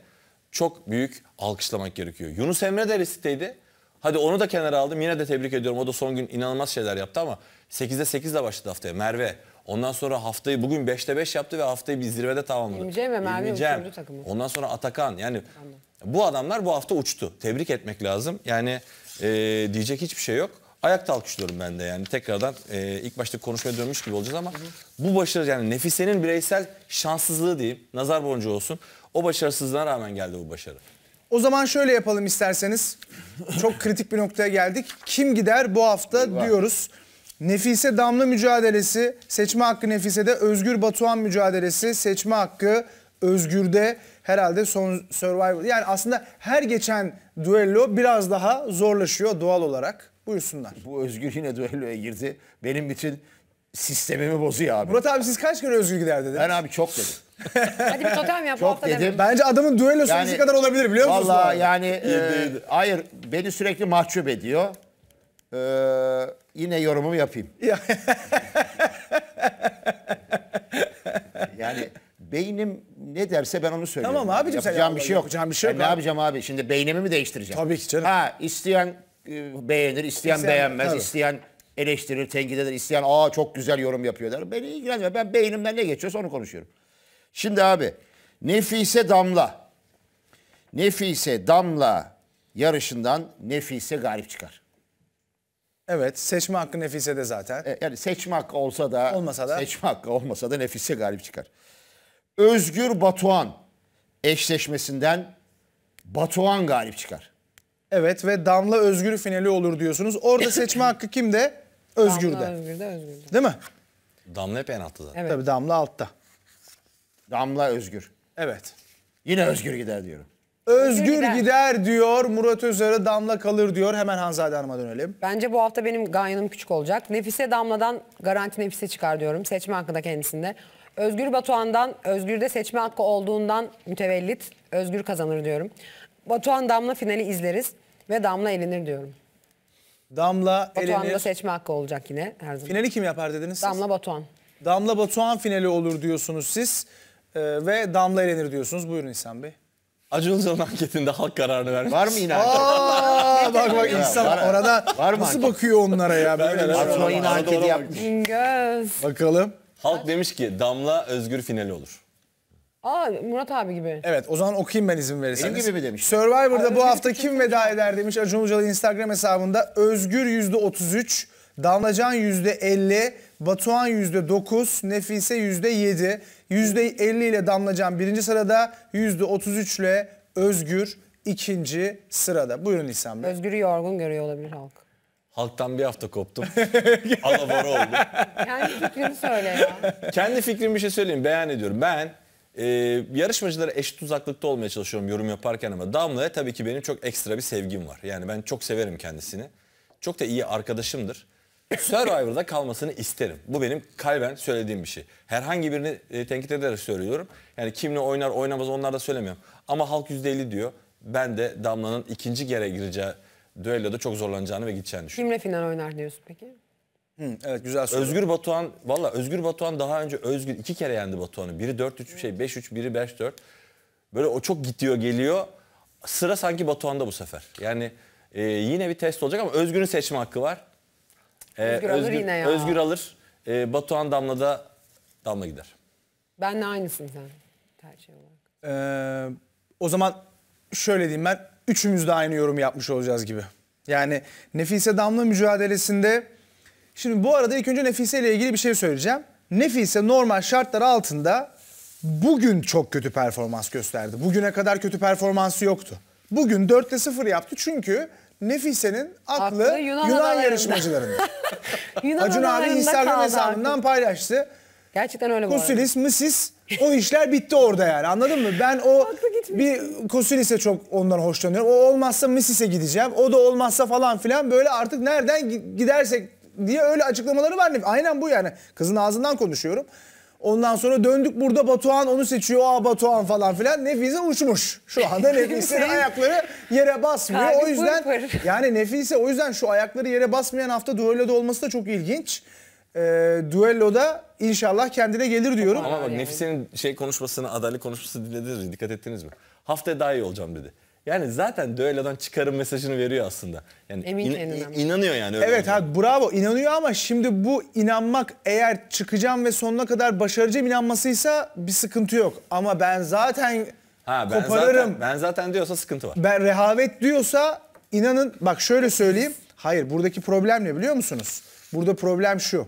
çok büyük alkışlamak gerekiyor. Yunus Emre de riskteydi. Hadi onu da kenara aldım. Yine de tebrik ediyorum. O da son gün inanılmaz şeyler yaptı ama 8'de 8 ile başladı haftaya. Merve Ondan sonra haftayı bugün 5'te 5 yaptı ve haftayı bir zirvede tamamladı. İmce ve Merve takımı. Ondan sonra Atakan yani bu adamlar bu hafta uçtu. Tebrik etmek lazım. Yani e, diyecek hiçbir şey yok. Ayak alkışlıyorum ben de yani tekrardan e, ilk başta konuşmaya dönmüş gibi olacağız ama hı hı. bu başarı yani Nefise'nin bireysel şanssızlığı diyeyim nazar boncuğu olsun o başarısızlığa rağmen geldi bu başarı. O zaman şöyle yapalım isterseniz. Çok kritik bir noktaya geldik. Kim gider bu hafta diyoruz. Nefise Damla mücadelesi, seçme hakkı Nefise'de, Özgür Batuhan mücadelesi, seçme hakkı Özgür'de herhalde son Survivor. Yani aslında her geçen duello biraz daha zorlaşıyor doğal olarak. Buyursunlar. Bu Özgür yine duelloya girdi. Benim bütün sistemimi bozuyor abi. Murat abi siz kaç kere Özgür gider dediniz? Ben abi çok dedim. Hadi bir totem yap. Çok dedim. dedim. Bence adamın düello yani, kadar olabilir biliyor musunuz? Valla yani e, hayır beni sürekli mahcup ediyor. Ee, yine yorumumu yapayım. yani beynim ne derse ben onu söylüyorum. Tamam abicim yapacağım sen bir şey yok. Yapacağım bir şey yok. Yani ne yapacağım abi? Şimdi beynimi mi değiştireceğim? Tabii ki canım. Ha isteyen e, beğenir, isteyen, İsteyen- beğenmez, tabii. isteyen eleştirir, tenkit eder, isteyen aa çok güzel yorum yapıyor der. Beni ilgilenmiyor. Ben beynimden ne geçiyorsa onu konuşuyorum. Şimdi abi Nefise Damla. Nefise Damla yarışından Nefise garip çıkar. Evet seçme hakkı Nefise de zaten. E, yani seçme hakkı olsa da, olmasa da seçme hakkı olmasa da Nefise galip çıkar. Özgür Batuhan eşleşmesinden Batuhan galip çıkar. Evet ve Damla Özgür finali olur diyorsunuz. Orada seçme hakkı kimde? Özgür'de. Damla Özgür'de, Özgür'de. Değil mi? Damla hep en altta zaten. Evet. Tabii Damla altta. Damla Özgür. Evet. Yine Özgür gider diyorum. Özgür, gider. gider diyor. Murat Özer'e damla kalır diyor. Hemen Hanzade Hanım'a dönelim. Bence bu hafta benim ganyanım küçük olacak. Nefise damladan garanti nefise çıkar diyorum. Seçme hakkı da kendisinde. Özgür Batuhan'dan, Özgür'de seçme hakkı olduğundan mütevellit. Özgür kazanır diyorum. Batuhan Damla finali izleriz ve Damla elenir diyorum. Damla Batuhan'da seçme hakkı olacak yine her zaman. Finali kim yapar dediniz siz? Damla Batuhan. Damla Batuhan finali olur diyorsunuz siz ee, ve Damla elenir diyorsunuz. Buyurun İhsan Bey. Acun Ilıcalı'nın anketinde halk kararını vermiş. Var mı inanç? Aa, bak bak insan var, orada var mı nasıl bakıyor onlara ya? Böyle Atma şey yine anketi yapmış. Göz. Bakalım. Halk demiş ki Damla Özgür finali olur. Aa Murat abi gibi. Evet o zaman okuyayım ben izin verirseniz. Benim gibi mi demiş? Survivor'da Aa, bu hafta kim veda eder demiş Acun Ilıcalı Instagram hesabında. Özgür %33. Damlacan %50, Batuhan %9, Nefise %7. %50 ile Damlacan birinci sırada, %33 ile Özgür ikinci sırada. Buyurun İhsan Bey. Özgür'ü yorgun görüyor olabilir halk. Halktan bir hafta koptum. Alabora oldu. Kendi fikrini söyle ya. Kendi fikrimi bir şey söyleyeyim. Beyan ediyorum. Ben e, yarışmacılara eşit uzaklıkta olmaya çalışıyorum yorum yaparken ama Damla'ya tabii ki benim çok ekstra bir sevgim var. Yani ben çok severim kendisini. Çok da iyi arkadaşımdır. Survivor'da kalmasını isterim. Bu benim kalben söylediğim bir şey. Herhangi birini e, tenkit ederek söylüyorum. Yani kimle oynar oynamaz onlar da söylemiyorum. Ama halk %50 diyor. Ben de Damla'nın ikinci kere gireceği düelloda çok zorlanacağını ve gideceğini düşünüyorum. Kimle final oynar diyorsun peki? Hı, evet güzel soru. Özgür Batuhan, valla Özgür Batuhan daha önce Özgür iki kere yendi Batuhan'ı. Biri 4-3 şey 5-3, biri 5-4. Böyle o çok gidiyor geliyor. Sıra sanki Batuhan'da bu sefer. Yani e, yine bir test olacak ama Özgür'ün seçme hakkı var. Ee, Özgür alır yine ya. Özgür alır. Ee, Batuhan Damla da Damla gider. Ben de aynısın sen tercih olarak. Ee, o zaman şöyle diyeyim ben üçümüz de aynı yorum yapmış olacağız gibi. Yani Nefise Damla mücadelesinde şimdi bu arada ilk önce Nefise ile ilgili bir şey söyleyeceğim. Nefise normal şartlar altında bugün çok kötü performans gösterdi. Bugüne kadar kötü performansı yoktu. Bugün 4'te 0 yaptı çünkü Nefise'nin aklı, aklı Yunan, Yunan yarışmacılarında. Yunan Acun abi Instagram hesabından aklı. paylaştı. Gerçekten öyle Kusilis, mısis o işler bitti orada yani anladın mı? Ben o bir Kusilise çok ondan hoşlanıyorum. O olmazsa Misis'e gideceğim. O da olmazsa falan filan böyle artık nereden gidersek diye öyle açıklamaları var. Aynen bu yani. Kızın ağzından konuşuyorum. Ondan sonra döndük burada Batuhan onu seçiyor. Aa Batuhan falan filan. Nefise uçmuş. Şu anda Nefise'nin ayakları yere basmıyor. Kalbi o yüzden pır pır. yani Nefise o yüzden şu ayakları yere basmayan hafta düelloda olması da çok ilginç. E, ee, düelloda inşallah kendine gelir diyorum. Ama bak Nefise'nin şey konuşmasını, adalet konuşmasını dinlediniz mi? Dikkat ettiniz mi? Haftaya daha iyi olacağım dedi. Yani zaten düelladan çıkarım mesajını veriyor aslında. Yani Emin in, inanıyor yani. Öyle Evet olunca. ha bravo inanıyor ama şimdi bu inanmak eğer çıkacağım ve sonuna kadar başaracağım inanmasıysa bir sıkıntı yok. Ama ben zaten Ha ben koparırım. zaten ben zaten diyorsa sıkıntı var. Ben rehavet diyorsa inanın bak şöyle söyleyeyim. Hayır buradaki problem ne biliyor musunuz? Burada problem şu.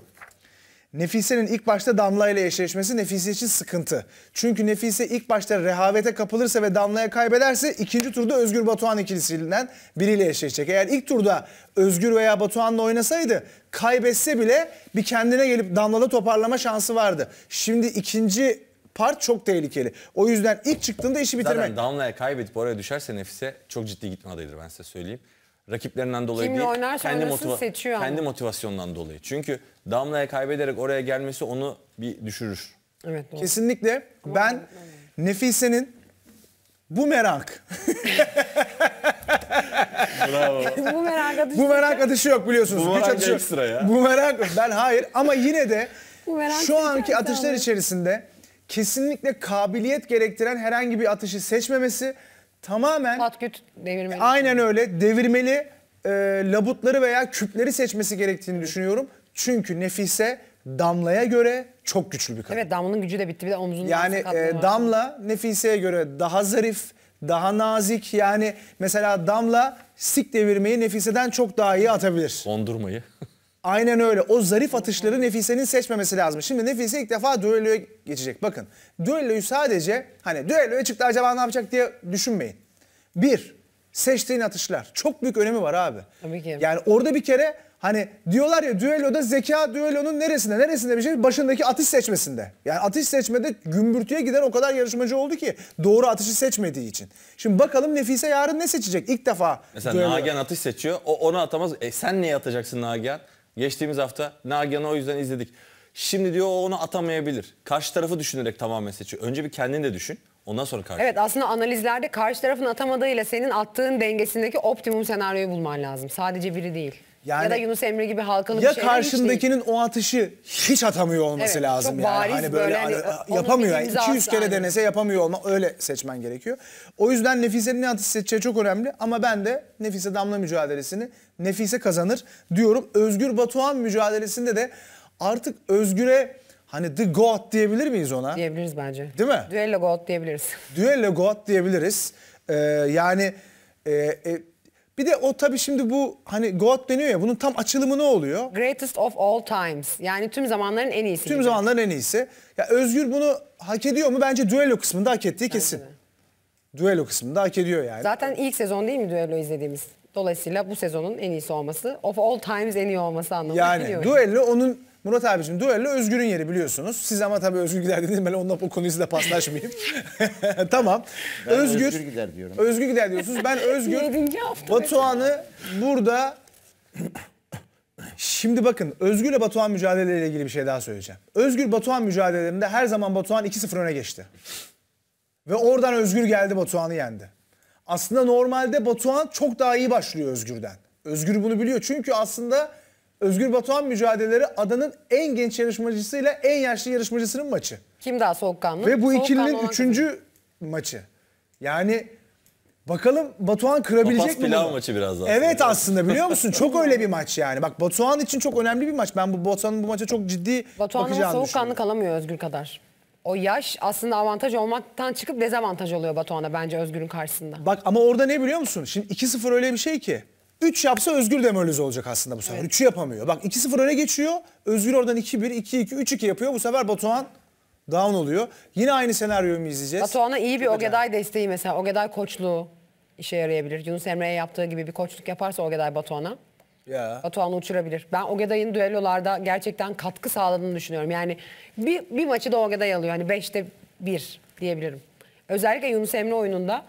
Nefise'nin ilk başta Damla ile eşleşmesi Nefise için sıkıntı. Çünkü Nefise ilk başta rehavete kapılırsa ve Damla'ya kaybederse ikinci turda Özgür Batuhan ikilisinden biriyle eşleşecek. Eğer ilk turda Özgür veya Batuhan'la oynasaydı kaybetse bile bir kendine gelip Damla'da toparlama şansı vardı. Şimdi ikinci part çok tehlikeli. O yüzden ilk çıktığında işi bitirmek. Zaten Damla'ya kaybedip oraya düşerse Nefise çok ciddi gitme adayıdır ben size söyleyeyim rakiplerinden dolayı Kimle değil. Oynar, kendi, motiva seçiyor kendi motivasyonundan dolayı. Çünkü Damla'ya kaybederek oraya gelmesi onu bir düşürür. Evet, doğru. Kesinlikle. Ben Nefise'nin bu merak. bu merak atışı. Bu merak atışı yok biliyorsunuz. Bu merak atışı yok. ekstra ya. Bu merak ben hayır ama yine de şu anki atışlar içerisinde kesinlikle kabiliyet gerektiren herhangi bir atışı seçmemesi tamamen Patküt devirmeli. aynen öyle devirmeli e, labutları veya küpleri seçmesi gerektiğini düşünüyorum. Çünkü Nefise Damla'ya göre çok güçlü bir kadın. Evet Damla'nın gücü de bitti bir de omzundan Yani e, Damla Nefise'ye göre daha zarif, daha nazik. Yani mesela Damla sik devirmeyi Nefise'den çok daha iyi atabilir. Kondurmayı. Aynen öyle. O zarif atışları Nefise'nin seçmemesi lazım. Şimdi Nefise ilk defa düelloya geçecek. Bakın düelloyu sadece hani düelloya çıktı acaba ne yapacak diye düşünmeyin. Bir, seçtiğin atışlar. Çok büyük önemi var abi. Tabii ki. Yani orada bir kere hani diyorlar ya düelloda zeka düellonun neresinde neresinde bir şey başındaki atış seçmesinde. Yani atış seçmede gümbürtüye giden o kadar yarışmacı oldu ki doğru atışı seçmediği için. Şimdi bakalım Nefise yarın ne seçecek ilk defa. Mesela düello. Nagihan atış seçiyor. O onu atamaz. E, sen niye atacaksın Nagihan? Geçtiğimiz hafta Nagihan'ı o yüzden izledik. Şimdi diyor o onu atamayabilir. Karşı tarafı düşünerek tamamen seçiyor. Önce bir kendini de düşün. Ondan sonra karşı. Evet aslında analizlerde karşı tarafın atamadığıyla senin attığın dengesindeki optimum senaryoyu bulman lazım. Sadece biri değil. Yani, ya da Yunus Emre gibi halkalı ya bir karşındakinin o atışı hiç atamıyor olması evet, lazım çok yani. Bariz hani böyle, hani, hani yapamıyor. Yani. 200 kere aynen. denese yapamıyor olma öyle seçmen gerekiyor. O yüzden Nefise'nin ne atışı seçeceği çok önemli ama ben de Nefise Damla mücadelesini Nefise kazanır diyorum. Özgür Batuhan mücadelesinde de artık Özgür'e hani The God diyebilir miyiz ona? Diyebiliriz bence. Değil mi? Duello God diyebiliriz. Duello God diyebiliriz. Ee, yani e, e, bir de o tabii şimdi bu hani GOAT deniyor ya bunun tam açılımı ne oluyor? Greatest of all times. Yani tüm zamanların en iyisi. Tüm gibi. zamanların en iyisi. Ya Özgür bunu hak ediyor mu? Bence düello kısmında hak ettiği kesin. Bence Düello kısmında hak ediyor yani. Zaten ilk sezon değil mi düello izlediğimiz? Dolayısıyla bu sezonun en iyisi olması, of all times en iyi olması anlamına geliyor. Yani düello onun Murat abicim duello Özgür'ün yeri biliyorsunuz. Siz ama tabii Özgür gider dediniz. Ben onunla bu konuyu size paslaşmayayım. tamam. Ben Özgür, Özgür gider diyorum. Özgür gider diyorsunuz. Ben Özgür Batuhan'ı burada Şimdi bakın Özgür'le Batuhan mücadeleyle ilgili bir şey daha söyleyeceğim. Özgür Batuhan mücadelelerinde her zaman Batuhan 2-0 öne geçti. Ve oradan Özgür geldi Batuhan'ı yendi. Aslında normalde Batuhan çok daha iyi başlıyor Özgür'den. Özgür bunu biliyor çünkü aslında Özgür Batuhan mücadeleleri adanın en genç yarışmacısıyla en yaşlı yarışmacısının maçı. Kim daha soğukkanlı? Ve bu soğukkanlı ikilinin üçüncü gibi. maçı. Yani bakalım Batuhan kırabilecek Papaz mi pilav maçı biraz aslında. Evet aslında biliyor musun? çok öyle bir maç yani. Bak Batuhan için çok önemli bir maç. Ben bu Batuhan'ın bu maça çok ciddi Batuhan bakacağını soğukkanlı düşünüyorum. kalamıyor Özgür kadar. O yaş aslında avantaj olmaktan çıkıp dezavantaj oluyor Batuhan'a bence Özgür'ün karşısında. Bak ama orada ne biliyor musun? Şimdi 2-0 öyle bir şey ki. 3 yapsa Özgür demoralize olacak aslında bu sefer. 3'ü evet. yapamıyor. Bak 2-0 öne geçiyor. Özgür oradan 2-1, 2-2, 3-2 yapıyor. Bu sefer Batuhan down oluyor. Yine aynı senaryoyu mu izleyeceğiz? Batuhan'a iyi bir Ogeday desteği mesela. Ogeday koçluğu işe yarayabilir. Yunus Emre'ye yaptığı gibi bir koçluk yaparsa Ogeday Batuhan'a. Ya. Batuhan'ı uçurabilir. Ben Ogeday'ın düellolarda gerçekten katkı sağladığını düşünüyorum. Yani bir, bir maçı da Ogeday alıyor. Hani 5'te 1 diyebilirim. Özellikle Yunus Emre oyununda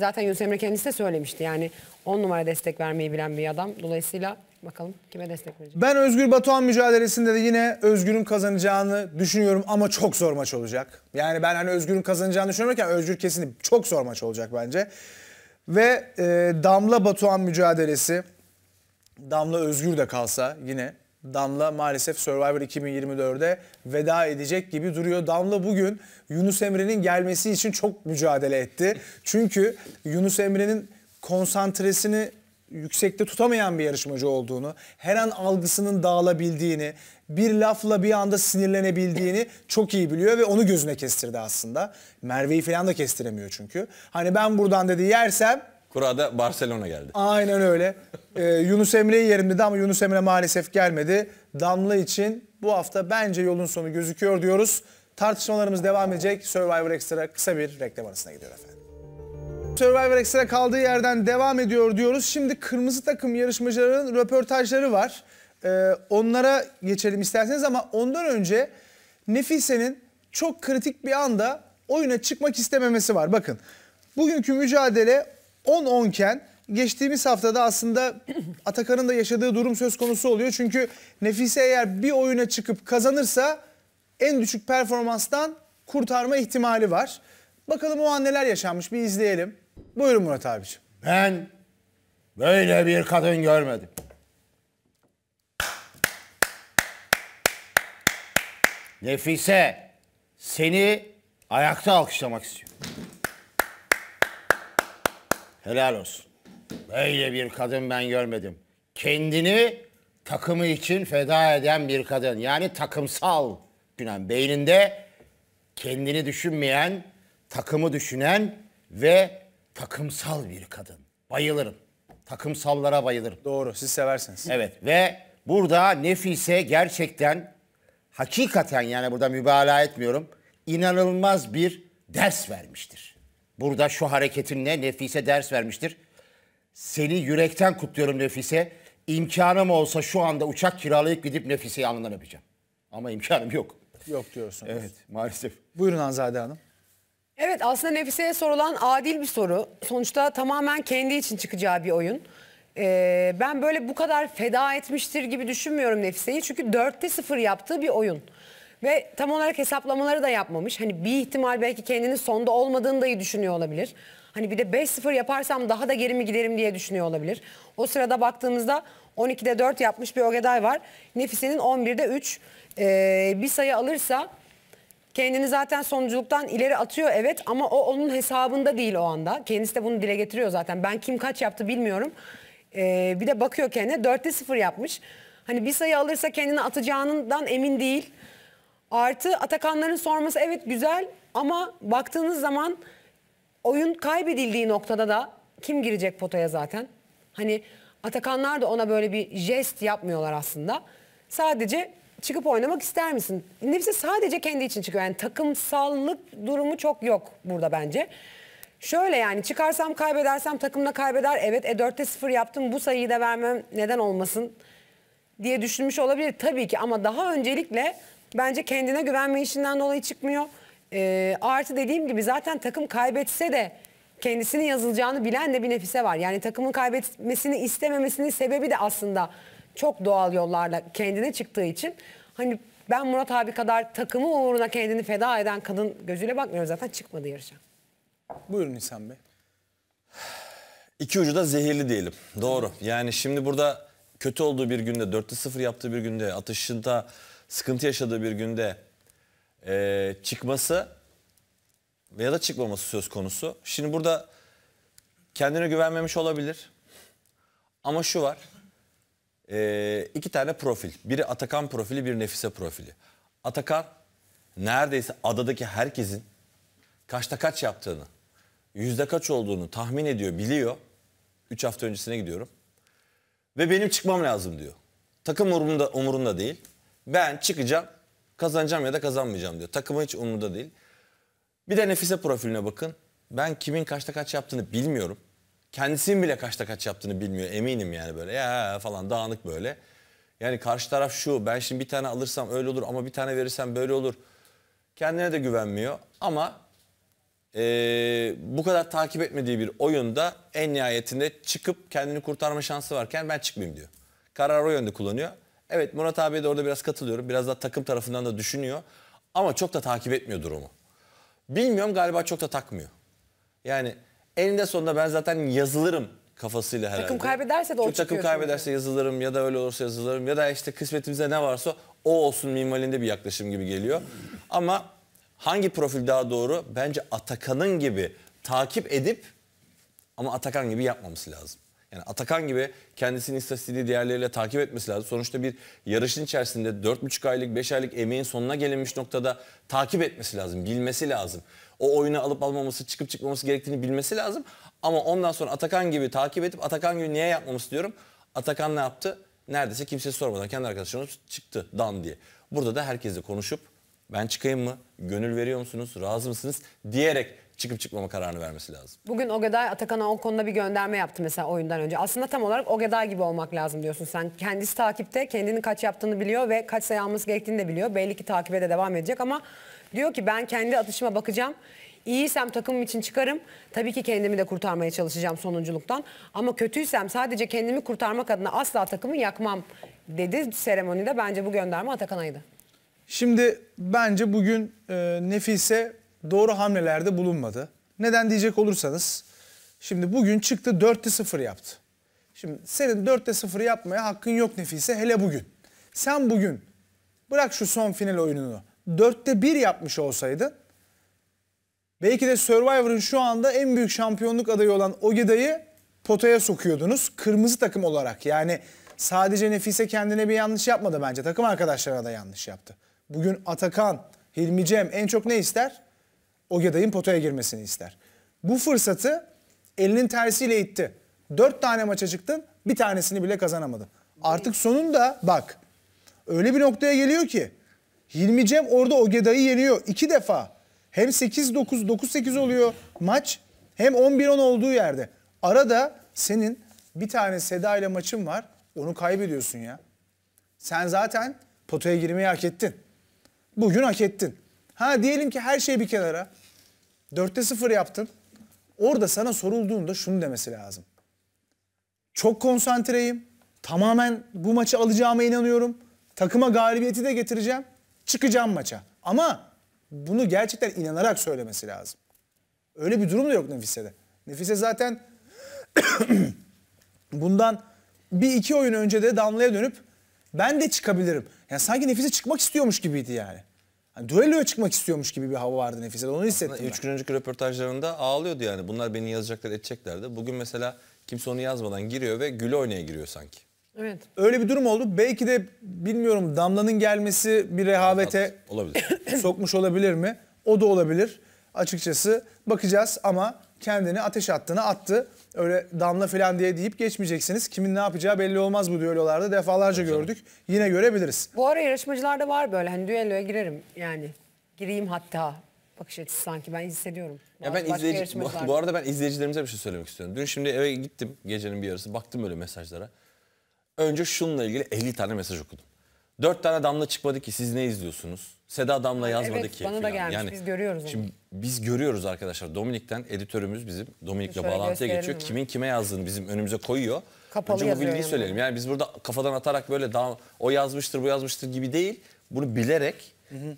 Zaten Yunus Emre kendisi de söylemişti yani 10 numara destek vermeyi bilen bir adam. Dolayısıyla bakalım kime destek verecek. Ben Özgür Batuhan mücadelesinde de yine Özgür'ün kazanacağını düşünüyorum ama çok zor maç olacak. Yani ben hani Özgür'ün kazanacağını düşünürken Özgür kesin çok zor maç olacak bence. Ve e, Damla Batuhan mücadelesi Damla Özgür de kalsa yine Damla maalesef Survivor 2024'de veda edecek gibi duruyor. Damla bugün Yunus Emre'nin gelmesi için çok mücadele etti. Çünkü Yunus Emre'nin konsantresini yüksekte tutamayan bir yarışmacı olduğunu, her an algısının dağılabildiğini, bir lafla bir anda sinirlenebildiğini çok iyi biliyor ve onu gözüne kestirdi aslında. Merve'yi falan da kestiremiyor çünkü. Hani ben buradan dedi yersem Kura'da Barcelona geldi. Aynen öyle. Ee, Yunus Emre'yi yerim dedi ama Yunus Emre maalesef gelmedi. Damla için bu hafta bence yolun sonu gözüküyor diyoruz. Tartışmalarımız devam edecek. Survivor Extra kısa bir reklam arasına gidiyor efendim. Survivor Extra kaldığı yerden devam ediyor diyoruz. Şimdi kırmızı takım yarışmacıların röportajları var. Ee, onlara geçelim isterseniz ama ondan önce Nefise'nin çok kritik bir anda oyuna çıkmak istememesi var. Bakın bugünkü mücadele 10-10 iken geçtiğimiz haftada aslında Atakan'ın da yaşadığı durum söz konusu oluyor. Çünkü Nefise eğer bir oyuna çıkıp kazanırsa en düşük performanstan kurtarma ihtimali var. Bakalım o an neler yaşanmış bir izleyelim. Buyurun Murat abiciğim. Ben böyle bir kadın görmedim. Nefise seni ayakta alkışlamak istiyorum. Helal olsun. Böyle bir kadın ben görmedim. Kendini takımı için feda eden bir kadın. Yani takımsal Günen. Beyninde kendini düşünmeyen, takımı düşünen ve takımsal bir kadın. Bayılırım. Takımsallara bayılırım. Doğru. Siz seversiniz. Evet ve burada Nefise gerçekten hakikaten yani burada mübalağa etmiyorum. inanılmaz bir ders vermiştir. Burada şu hareketinle Nefise ders vermiştir. Seni yürekten kutluyorum Nefise. İmkanım olsa şu anda uçak kiralayıp gidip Nefise'yi yanından öpeceğim. Ama imkanım yok. Yok diyorsunuz. Evet maalesef. Buyurun Anzade Hanım. Evet aslında Nefise'ye sorulan adil bir soru. Sonuçta tamamen kendi için çıkacağı bir oyun. Ee, ben böyle bu kadar feda etmiştir gibi düşünmüyorum Nefise'yi. Çünkü 4'te 0 yaptığı bir oyun. Ve tam olarak hesaplamaları da yapmamış. Hani bir ihtimal belki kendini sonda olmadığını da iyi düşünüyor olabilir. Hani bir de 5-0 yaparsam daha da geri mi giderim diye düşünüyor olabilir. O sırada baktığımızda 12'de 4 yapmış bir Ogeday var. Nefise'nin 11'de 3. Ee, bir sayı alırsa kendini zaten sonuculuktan ileri atıyor evet ama o onun hesabında değil o anda. Kendisi de bunu dile getiriyor zaten. Ben kim kaç yaptı bilmiyorum. Ee, bir de bakıyor kendine 4'te 0 yapmış. Hani bir sayı alırsa kendini atacağından emin değil. Artı Atakanların sorması evet güzel ama baktığınız zaman oyun kaybedildiği noktada da kim girecek potaya zaten? Hani Atakanlar da ona böyle bir jest yapmıyorlar aslında. Sadece çıkıp oynamak ister misin? Nefse sadece kendi için çıkıyor. Yani takımsallık durumu çok yok burada bence. Şöyle yani çıkarsam kaybedersem takımla kaybeder. Evet e 4'te 0 yaptım bu sayıyı da vermem neden olmasın diye düşünmüş olabilir tabii ki. Ama daha öncelikle Bence kendine güvenme işinden dolayı çıkmıyor. E, artı dediğim gibi zaten takım kaybetse de kendisini yazılacağını bilen de bir nefise var. Yani takımın kaybetmesini istememesinin sebebi de aslında çok doğal yollarla kendine çıktığı için. Hani ben Murat abi kadar takımı uğruna kendini feda eden kadın gözüyle bakmıyorum zaten çıkmadı yarışa. Buyurun İhsan Bey. İki ucu da zehirli diyelim. Doğru. Yani şimdi burada kötü olduğu bir günde 4'te 0 yaptığı bir günde atışında sıkıntı yaşadığı bir günde e, çıkması veya da çıkmaması söz konusu. Şimdi burada kendine güvenmemiş olabilir. Ama şu var. E, iki tane profil. Biri Atakan profili, bir Nefise profili. Atakan neredeyse adadaki herkesin kaçta kaç yaptığını, yüzde kaç olduğunu tahmin ediyor, biliyor. Üç hafta öncesine gidiyorum. Ve benim çıkmam lazım diyor. Takım umurunda, umurunda değil. Ben çıkacağım, kazanacağım ya da kazanmayacağım diyor. Takımı hiç umurda değil. Bir de Nefise profiline bakın. Ben kimin kaçta kaç yaptığını bilmiyorum. Kendisinin bile kaçta kaç yaptığını bilmiyor eminim yani böyle ya falan dağınık böyle. Yani karşı taraf şu ben şimdi bir tane alırsam öyle olur ama bir tane verirsem böyle olur. Kendine de güvenmiyor ama ee, bu kadar takip etmediği bir oyunda en nihayetinde çıkıp kendini kurtarma şansı varken ben çıkmayayım diyor. Karar o yönde kullanıyor. Evet Murat abiye de orada biraz katılıyorum. Biraz da takım tarafından da düşünüyor. Ama çok da takip etmiyor durumu. Bilmiyorum galiba çok da takmıyor. Yani eninde sonunda ben zaten yazılırım kafasıyla herhalde. Takım kaybederse de o takım kaybederse şimdi. yazılırım ya da öyle olursa yazılırım ya da işte kısmetimize ne varsa o olsun minvalinde bir yaklaşım gibi geliyor. Ama hangi profil daha doğru? Bence Atakan'ın gibi takip edip ama Atakan gibi yapmaması lazım. Yani Atakan gibi kendisinin istatistiğini diğerleriyle takip etmesi lazım. Sonuçta bir yarışın içerisinde 4,5 aylık 5 aylık emeğin sonuna gelinmiş noktada takip etmesi lazım. Bilmesi lazım. O oyunu alıp almaması çıkıp çıkmaması gerektiğini bilmesi lazım. Ama ondan sonra Atakan gibi takip edip Atakan gibi niye yapmaması diyorum. Atakan ne yaptı? Neredeyse kimseye sormadan kendi arkadaşlarımız çıktı dan diye. Burada da herkesle konuşup ben çıkayım mı? Gönül veriyor musunuz? Razı mısınız? Diyerek çıkıp çıkmama kararını vermesi lazım. Bugün Ogeday Atakan'a o konuda bir gönderme yaptı mesela oyundan önce. Aslında tam olarak Ogeday gibi olmak lazım diyorsun sen. Kendisi takipte, kendini kaç yaptığını biliyor ve kaç sayı alması gerektiğini de biliyor. Belli ki takibe de devam edecek ama diyor ki ben kendi atışıma bakacağım. İyiysem takımım için çıkarım. Tabii ki kendimi de kurtarmaya çalışacağım sonunculuktan. Ama kötüysem sadece kendimi kurtarmak adına asla takımı yakmam dedi seremonide. Bence bu gönderme Atakan'aydı. Şimdi bence bugün e, Nefise doğru hamlelerde bulunmadı. Neden diyecek olursanız şimdi bugün çıktı 4'te 0 yaptı. Şimdi senin 4'te 0 yapmaya hakkın yok Nefise hele bugün. Sen bugün bırak şu son final oyununu 4'te 1 yapmış olsaydın belki de Survivor'ın şu anda en büyük şampiyonluk adayı olan Ogeda'yı potaya sokuyordunuz kırmızı takım olarak. Yani sadece Nefise kendine bir yanlış yapmadı bence takım arkadaşlarına da yanlış yaptı. Bugün Atakan, Hilmi Cem en çok ne ister? Ogeday'ın potaya girmesini ister. Bu fırsatı elinin tersiyle itti. Dört tane maça çıktın bir tanesini bile kazanamadın. Artık sonunda bak öyle bir noktaya geliyor ki Hilmi Cem orada Ogeday'ı yeniyor iki defa. Hem 8-9, 9-8 oluyor maç hem 11-10 olduğu yerde. Arada senin bir tane Seda ile maçın var onu kaybediyorsun ya. Sen zaten potaya girmeyi hak ettin. Bugün hak ettin. Ha diyelim ki her şey bir kenara. Dörtte sıfır yaptın. Orada sana sorulduğunda şunu demesi lazım. Çok konsantreyim. Tamamen bu maçı alacağıma inanıyorum. Takıma galibiyeti de getireceğim. Çıkacağım maça. Ama bunu gerçekten inanarak söylemesi lazım. Öyle bir durum da yok Nefise'de. Nefise zaten bundan bir iki oyun önce de Damla'ya dönüp ben de çıkabilirim. Yani sanki Nefise çıkmak istiyormuş gibiydi yani. Hani düelloya çıkmak istiyormuş gibi bir hava vardı Nefise'de. Onu hissettim Aslında ben. Üç gün önceki röportajlarında ağlıyordu yani. Bunlar beni yazacaklar edeceklerdi. Bugün mesela kimse onu yazmadan giriyor ve gül oynaya giriyor sanki. Evet. Öyle bir durum oldu. Belki de bilmiyorum Damla'nın gelmesi bir rehavete olabilir. sokmuş olabilir mi? O da olabilir. Açıkçası bakacağız ama kendini ateş attığını attı. Öyle damla filan diye deyip geçmeyeceksiniz. Kimin ne yapacağı belli olmaz bu düellolarda defalarca Hocam. gördük. Yine görebiliriz. Bu ara yarışmacılarda var böyle hani düelloya girerim yani. Gireyim hatta bakış açısı sanki ben hissediyorum. Ya ben izleyici, bu, bu arada ben izleyicilerimize bir şey söylemek istiyorum. Dün şimdi eve gittim gecenin bir yarısı baktım böyle mesajlara. Önce şununla ilgili 50 tane mesaj okudum. Dört tane damla çıkmadı ki siz ne izliyorsunuz? Seda Damla yazmadı evet, ki. bana da falan. gelmiş Yani biz görüyoruz onu. Şimdi biz görüyoruz arkadaşlar Dominik'ten editörümüz bizim Dominik'le bağlantıya geçiyor. mi? Kimin kime yazdığını bizim önümüze koyuyor. Kapalı Önce bu bilgiyi yanına. söyleyelim. Yani biz burada kafadan atarak böyle daha o yazmıştır bu yazmıştır gibi değil. Bunu bilerek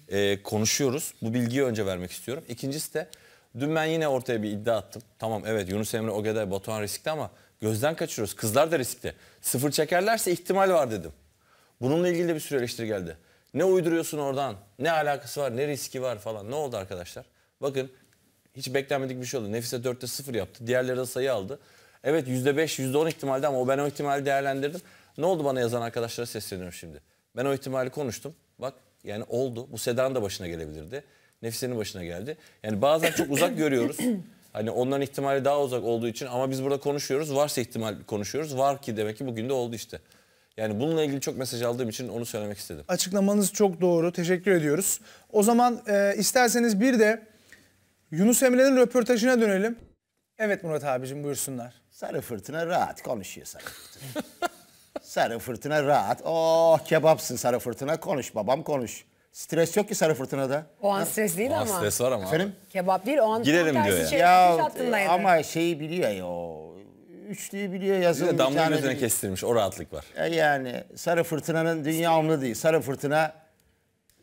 e, konuşuyoruz. Bu bilgiyi önce vermek istiyorum. İkincisi de dün ben yine ortaya bir iddia attım. Tamam evet Yunus Emre, Ogeday, Batuhan riskli ama gözden kaçırıyoruz. Kızlar da riskli. Sıfır çekerlerse ihtimal var dedim. Bununla ilgili de bir sürü eleştiri geldi. Ne uyduruyorsun oradan? Ne alakası var? Ne riski var falan? Ne oldu arkadaşlar? Bakın hiç beklenmedik bir şey oldu. Nefise 4'te 0 yaptı. Diğerleri de sayı aldı. Evet %5, %10 ihtimalde ama o ben o ihtimali değerlendirdim. Ne oldu bana yazan arkadaşlara sesleniyorum şimdi. Ben o ihtimali konuştum. Bak yani oldu. Bu Seda'nın da başına gelebilirdi. Nefise'nin başına geldi. Yani bazen çok uzak görüyoruz. Hani onların ihtimali daha uzak olduğu için ama biz burada konuşuyoruz. Varsa ihtimal konuşuyoruz. Var ki demek ki bugün de oldu işte. Yani bununla ilgili çok mesaj aldığım için onu söylemek istedim. Açıklamanız çok doğru. Teşekkür ediyoruz. O zaman e, isterseniz bir de Yunus Emre'nin röportajına dönelim. Evet Murat abicim buyursunlar. Sarı fırtına rahat konuşuyor sarı fırtına. sarı fırtına rahat. Oh kebapsın sarı fırtına konuş babam konuş. Stres yok ki sarı fırtınada. O an stres değil ama. O an stres var ama. Efendim? Kebap değil o an. Giderim diyor şey ya. Şey, ya ama şeyi biliyor ya o Üçlüyü biliyor Bir de damla gözüne kestirmiş o rahatlık var. E, yani Sarı Fırtına'nın dünya omlu değil. Sarı Fırtına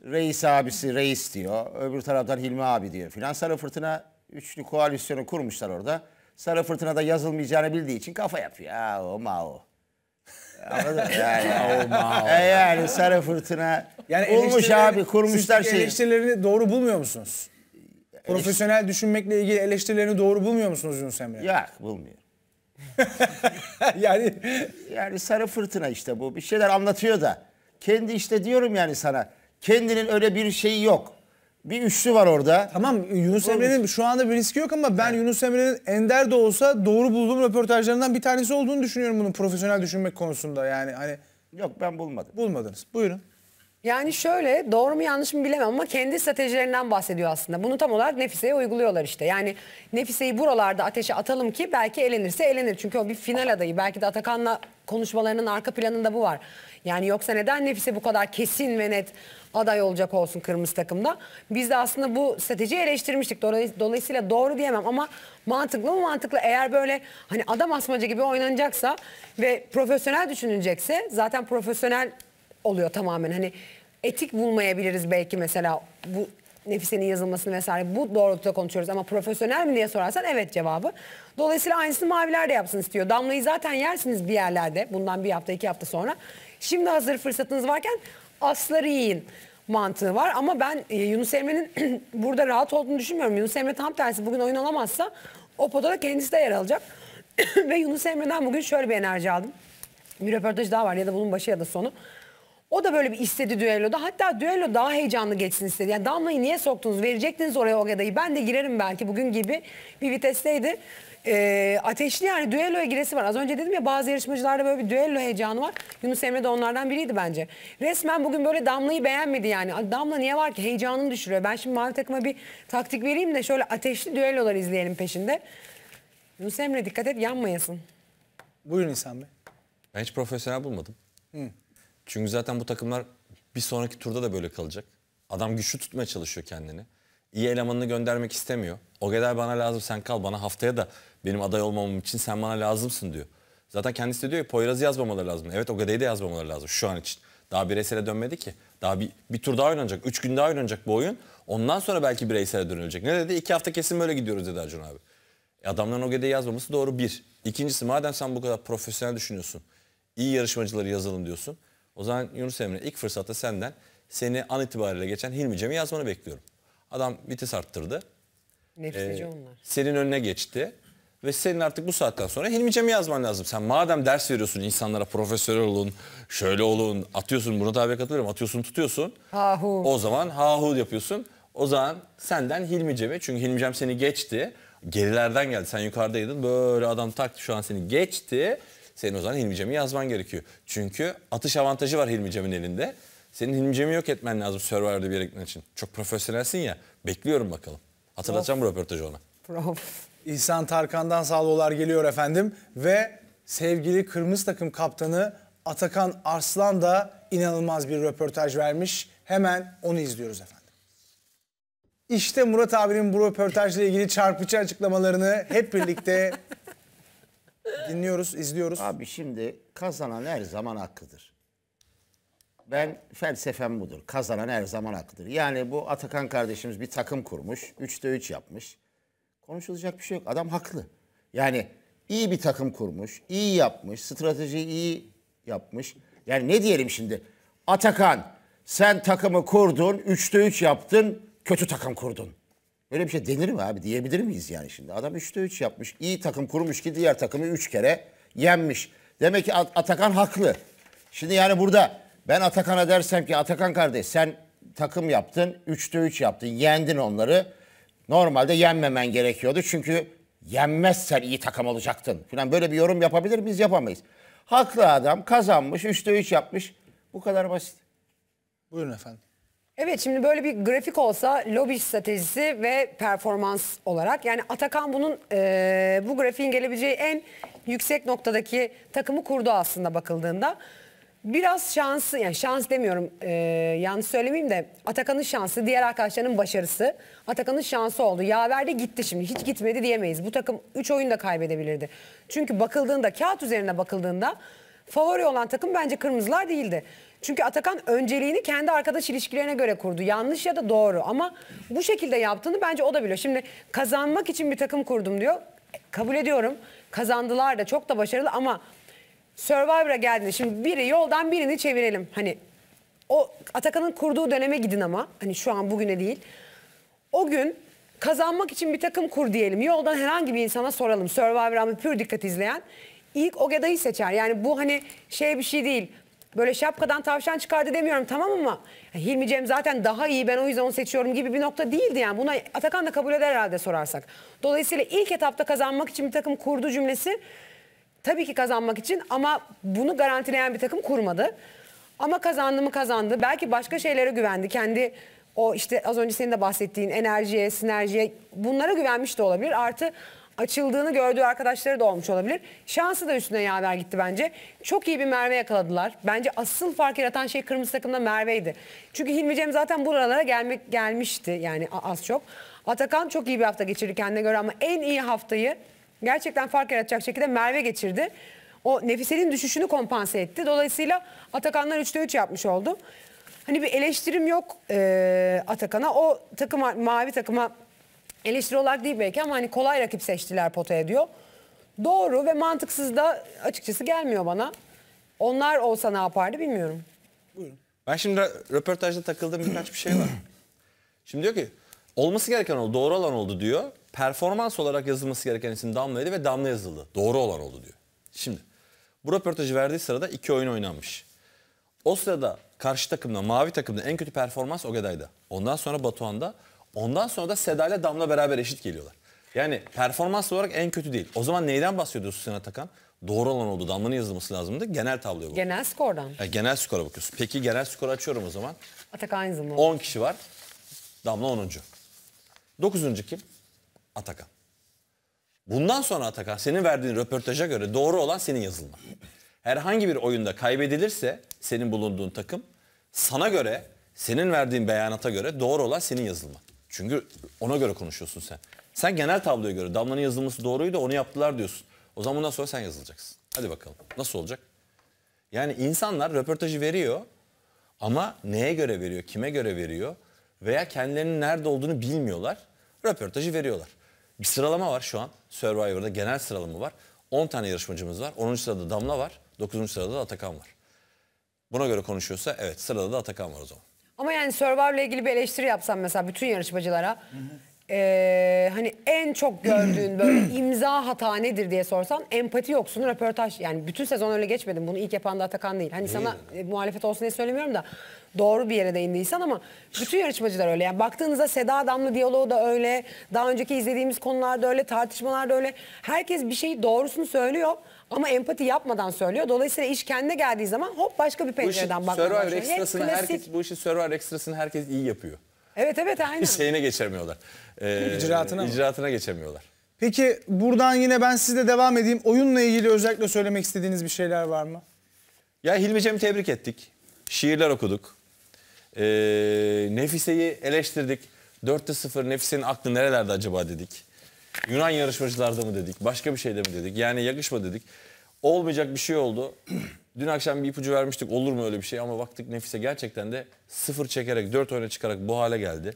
reis abisi reis diyor. Öbür taraftan Hilmi abi diyor filan. Sarı Fırtına üçlü koalisyonu kurmuşlar orada. Sarı Fırtına'da yazılmayacağını bildiği için kafa yapıyor. Aa o mao. Anladın mı? Yani, e yani sarı fırtına yani olmuş abi kurmuşlar şey. Eleştirilerini doğru bulmuyor musunuz? E, Profesyonel düşünmekle ilgili eleştirilerini doğru bulmuyor musunuz Yunus Emre? Yok bulmuyor. yani yani sarı fırtına işte bu. Bir şeyler anlatıyor da. Kendi işte diyorum yani sana. Kendinin öyle bir şeyi yok. Bir üçlü var orada. Tamam Yunus Emre'nin şu anda bir riski yok ama ben Yunus Emre'nin ender de olsa doğru bulduğum röportajlarından bir tanesi olduğunu düşünüyorum bunun profesyonel düşünmek konusunda yani hani. Yok ben bulmadım. Bulmadınız. Buyurun. Yani şöyle doğru mu yanlış mı bilemem ama kendi stratejilerinden bahsediyor aslında. Bunu tam olarak Nefise'ye uyguluyorlar işte. Yani Nefise'yi buralarda ateşe atalım ki belki elenirse elenir. Çünkü o bir final adayı. Belki de Atakan'la konuşmalarının arka planında bu var. Yani yoksa neden Nefise bu kadar kesin ve net aday olacak olsun kırmızı takımda? Biz de aslında bu stratejiyi eleştirmiştik. Dolayısıyla doğru diyemem ama mantıklı mı mantıklı? Eğer böyle hani adam asmacı gibi oynanacaksa ve profesyonel düşünülecekse zaten profesyonel oluyor tamamen. Hani etik bulmayabiliriz belki mesela bu Nefise'nin yazılmasını vesaire bu doğrultuda konuşuyoruz ama profesyonel mi diye sorarsan evet cevabı. Dolayısıyla aynısını maviler de yapsın istiyor. Damlayı zaten yersiniz bir yerlerde bundan bir hafta iki hafta sonra. Şimdi hazır fırsatınız varken asları yiyin mantığı var ama ben e, Yunus Emre'nin burada rahat olduğunu düşünmüyorum. Yunus Emre tam tersi bugün oyun olamazsa o potada kendisi de yer alacak. Ve Yunus Emre'den bugün şöyle bir enerji aldım. Bir röportaj daha var ya da bunun başı ya da sonu. O da böyle bir istedi düelloda. Hatta düello daha heyecanlı geçsin istedi. Yani Damla'yı niye soktunuz? Verecektiniz oraya o gadayı. Ben de girerim belki bugün gibi bir vitesteydi. E, ateşli yani düelloya giresi var. Az önce dedim ya bazı yarışmacılarda böyle bir düello heyecanı var. Yunus Emre de onlardan biriydi bence. Resmen bugün böyle Damla'yı beğenmedi yani. Damla niye var ki? Heyecanını düşürüyor. Ben şimdi mavi takıma bir taktik vereyim de şöyle ateşli düellolar izleyelim peşinde. Yunus Emre dikkat et yanmayasın. Buyurun insan Bey. Ben hiç profesyonel bulmadım. Hı. Çünkü zaten bu takımlar bir sonraki turda da böyle kalacak. Adam güçlü tutmaya çalışıyor kendini. İyi elemanını göndermek istemiyor. O kadar bana lazım sen kal bana haftaya da benim aday olmamam için sen bana lazımsın diyor. Zaten kendisi de diyor ki Poyraz'ı yazmamaları lazım. Evet o da yazmamaları lazım şu an için. Daha bireysele dönmedi ki. Daha bir, bir tur daha oynanacak. Üç gün daha oynanacak bu oyun. Ondan sonra belki bireysele dönülecek. Ne dedi? İki hafta kesin böyle gidiyoruz dedi Acun abi. E adamların Ogaday'ı yazmaması doğru bir. İkincisi madem sen bu kadar profesyonel düşünüyorsun. iyi yarışmacıları yazalım diyorsun. O zaman Yunus Emre ilk fırsatta senden seni an itibariyle geçen Hilmi Cem'i yazmanı bekliyorum. Adam vites arttırdı. Nefsici ee, onlar. Senin önüne geçti. Ve senin artık bu saatten sonra Hilmi Cem'i yazman lazım. Sen madem ders veriyorsun insanlara profesör olun, şöyle olun, atıyorsun Murat abiye katılıyorum, atıyorsun tutuyorsun. Hahu. O zaman hahu yapıyorsun. O zaman senden Hilmi cemi çünkü Hilmi Cem seni geçti. Gerilerden geldi sen yukarıdaydın böyle adam taktı şu an seni geçti. Senin o zaman Hilmi Cem'i yazman gerekiyor. Çünkü atış avantajı var Hilmi Cem'in elinde. Senin Hilmi Cem'i yok etmen lazım Survivor'da bir yere için. Çok profesyonelsin ya. Bekliyorum bakalım. Hatırlatacağım Prof. bu röportajı ona. Prof. İhsan Tarkan'dan sağlıklar geliyor efendim. Ve sevgili Kırmızı Takım Kaptanı Atakan Arslan da inanılmaz bir röportaj vermiş. Hemen onu izliyoruz efendim. İşte Murat abinin bu röportajla ilgili çarpıcı açıklamalarını hep birlikte Dinliyoruz, izliyoruz. Abi şimdi kazanan her zaman haklıdır. Ben felsefem budur. Kazanan her zaman haklıdır. Yani bu Atakan kardeşimiz bir takım kurmuş. üçte üç yapmış. Konuşulacak bir şey yok. Adam haklı. Yani iyi bir takım kurmuş. iyi yapmış. Stratejiyi iyi yapmış. Yani ne diyelim şimdi? Atakan sen takımı kurdun. üçte üç yaptın. Kötü takım kurdun öyle bir şey denir mi abi diyebilir miyiz yani şimdi? Adam 3'te 3 yapmış. İyi takım kurmuş ki diğer takımı 3 kere yenmiş. Demek ki Atakan haklı. Şimdi yani burada ben Atakan'a dersem ki Atakan kardeş sen takım yaptın, 3'te 3 yaptın, yendin onları. Normalde yenmemen gerekiyordu çünkü yenmezsen iyi takım olacaktın falan böyle bir yorum yapabilir miyiz? Yapamayız. Haklı adam kazanmış, 3'te 3 yapmış. Bu kadar basit. Buyurun efendim. Evet şimdi böyle bir grafik olsa lobi stratejisi ve performans olarak yani Atakan bunun e, bu grafiğin gelebileceği en yüksek noktadaki takımı kurdu aslında bakıldığında. Biraz şansı yani şans demiyorum e, yanlış söylemeyeyim de Atakan'ın şansı diğer arkadaşlarının başarısı Atakan'ın şansı oldu. Yaver de gitti şimdi hiç gitmedi diyemeyiz. Bu takım 3 oyunda kaybedebilirdi. Çünkü bakıldığında kağıt üzerine bakıldığında favori olan takım bence kırmızılar değildi. Çünkü Atakan önceliğini kendi arkadaş ilişkilerine göre kurdu. Yanlış ya da doğru ama bu şekilde yaptığını bence o da biliyor. Şimdi kazanmak için bir takım kurdum diyor. E, kabul ediyorum. Kazandılar da çok da başarılı ama Survivor'a geldiğinde şimdi biri yoldan birini çevirelim. Hani o Atakan'ın kurduğu döneme gidin ama hani şu an bugüne değil. O gün kazanmak için bir takım kur diyelim. Yoldan herhangi bir insana soralım. Survivor'a pür dikkat izleyen. İlk Ogeda'yı seçer. Yani bu hani şey bir şey değil böyle şapkadan tavşan çıkardı demiyorum tamam ama Hilmi Cem zaten daha iyi ben o yüzden onu seçiyorum gibi bir nokta değildi yani. Buna Atakan da kabul eder herhalde sorarsak. Dolayısıyla ilk etapta kazanmak için bir takım kurdu cümlesi tabii ki kazanmak için ama bunu garantileyen bir takım kurmadı. Ama kazandı mı kazandı. Belki başka şeylere güvendi. Kendi o işte az önce senin de bahsettiğin enerjiye, sinerjiye bunlara güvenmiş de olabilir. Artı açıldığını gördüğü arkadaşları da olmuş olabilir. Şansı da üstüne yaver gitti bence. Çok iyi bir Merve yakaladılar. Bence asıl fark yaratan şey kırmızı takımda Merve'ydi. Çünkü Hilmi Cem zaten buralara gelmek gelmişti yani az çok. Atakan çok iyi bir hafta geçirdi kendine göre ama en iyi haftayı gerçekten fark yaratacak şekilde Merve geçirdi. O Nefise'nin düşüşünü kompanse etti. Dolayısıyla Atakanlar 3'te 3 yapmış oldu. Hani bir eleştirim yok e, Atakan'a. O takıma, mavi takıma eleştiri olarak değil belki ama hani kolay rakip seçtiler potaya diyor. Doğru ve mantıksız da açıkçası gelmiyor bana. Onlar olsa ne yapardı bilmiyorum. Buyurun. Ben şimdi röportajda takıldığım birkaç bir şey var. Şimdi diyor ki olması gereken oldu, doğru olan oldu diyor. Performans olarak yazılması gereken isim Damla'ydı ve Damla yazıldı. Doğru olan oldu diyor. Şimdi bu röportajı verdiği sırada iki oyun oynanmış. O sırada karşı takımda, mavi takımda en kötü performans Ogeday'da. Ondan sonra Batuhan'da. Ondan sonra da Seda ile Damla beraber eşit geliyorlar. Yani performans olarak en kötü değil. O zaman neyden bahsediyoruz Hüseyin Atakan? Doğru olan oldu. Damlanın yazılması lazımdı. Genel tabloya bakıyoruz. Genel skordan. Yani genel skora bakıyoruz. Peki genel skoru açıyorum o zaman. Atakan yazılma. 10 kişi var. Damla 10. 9. kim? Atakan. Bundan sonra Atakan senin verdiğin röportaja göre doğru olan senin yazılma. Herhangi bir oyunda kaybedilirse senin bulunduğun takım sana göre senin verdiğin beyanata göre doğru olan senin yazılma. Çünkü ona göre konuşuyorsun sen. Sen genel tabloya göre Damla'nın yazılması doğruydu onu yaptılar diyorsun. O zaman bundan sonra sen yazılacaksın. Hadi bakalım nasıl olacak? Yani insanlar röportajı veriyor ama neye göre veriyor, kime göre veriyor veya kendilerinin nerede olduğunu bilmiyorlar. Röportajı veriyorlar. Bir sıralama var şu an Survivor'da genel sıralama var. 10 tane yarışmacımız var. 10. sırada Damla var. 9. sırada da Atakan var. Buna göre konuşuyorsa evet sırada da Atakan var o zaman. Ama yani Survivor'la ilgili bir eleştiri yapsam mesela bütün yarışmacılara. E, hani en çok gördüğün böyle imza hata nedir diye sorsan empati yoksun röportaj. Yani bütün sezon öyle geçmedim. Bunu ilk yapan da Atakan değil. Hani sana e, muhalefet olsun diye söylemiyorum da doğru bir yere değindiysen ama bütün yarışmacılar öyle. Yani baktığınızda Seda Damlı diyaloğu da öyle. Daha önceki izlediğimiz konularda öyle. Tartışmalarda öyle. Herkes bir şeyi doğrusunu söylüyor. Ama empati yapmadan söylüyor. Dolayısıyla iş kendine geldiği zaman hop başka bir pencereden bakmaya Survivor başlıyor. ekstrasını Hep klasik- herkes bu işi server ekstrasını herkes iyi yapıyor. Evet evet aynen. Şeyine geçemiyorlar. Ee, İcraatına mı? geçemiyorlar. Peki buradan yine ben sizle devam edeyim. Oyunla ilgili özellikle söylemek istediğiniz bir şeyler var mı? Ya Hilmi tebrik ettik. Şiirler okuduk. Ee, Nefise'yi eleştirdik. 4'te 0 Nefise'nin aklı nerelerde acaba dedik. Yunan yarışmacılarda mı dedik? Başka bir şeyde mi dedik? Yani yakışma dedik. Olmayacak bir şey oldu. Dün akşam bir ipucu vermiştik olur mu öyle bir şey ama baktık Nefise gerçekten de sıfır çekerek dört öne çıkarak bu hale geldi.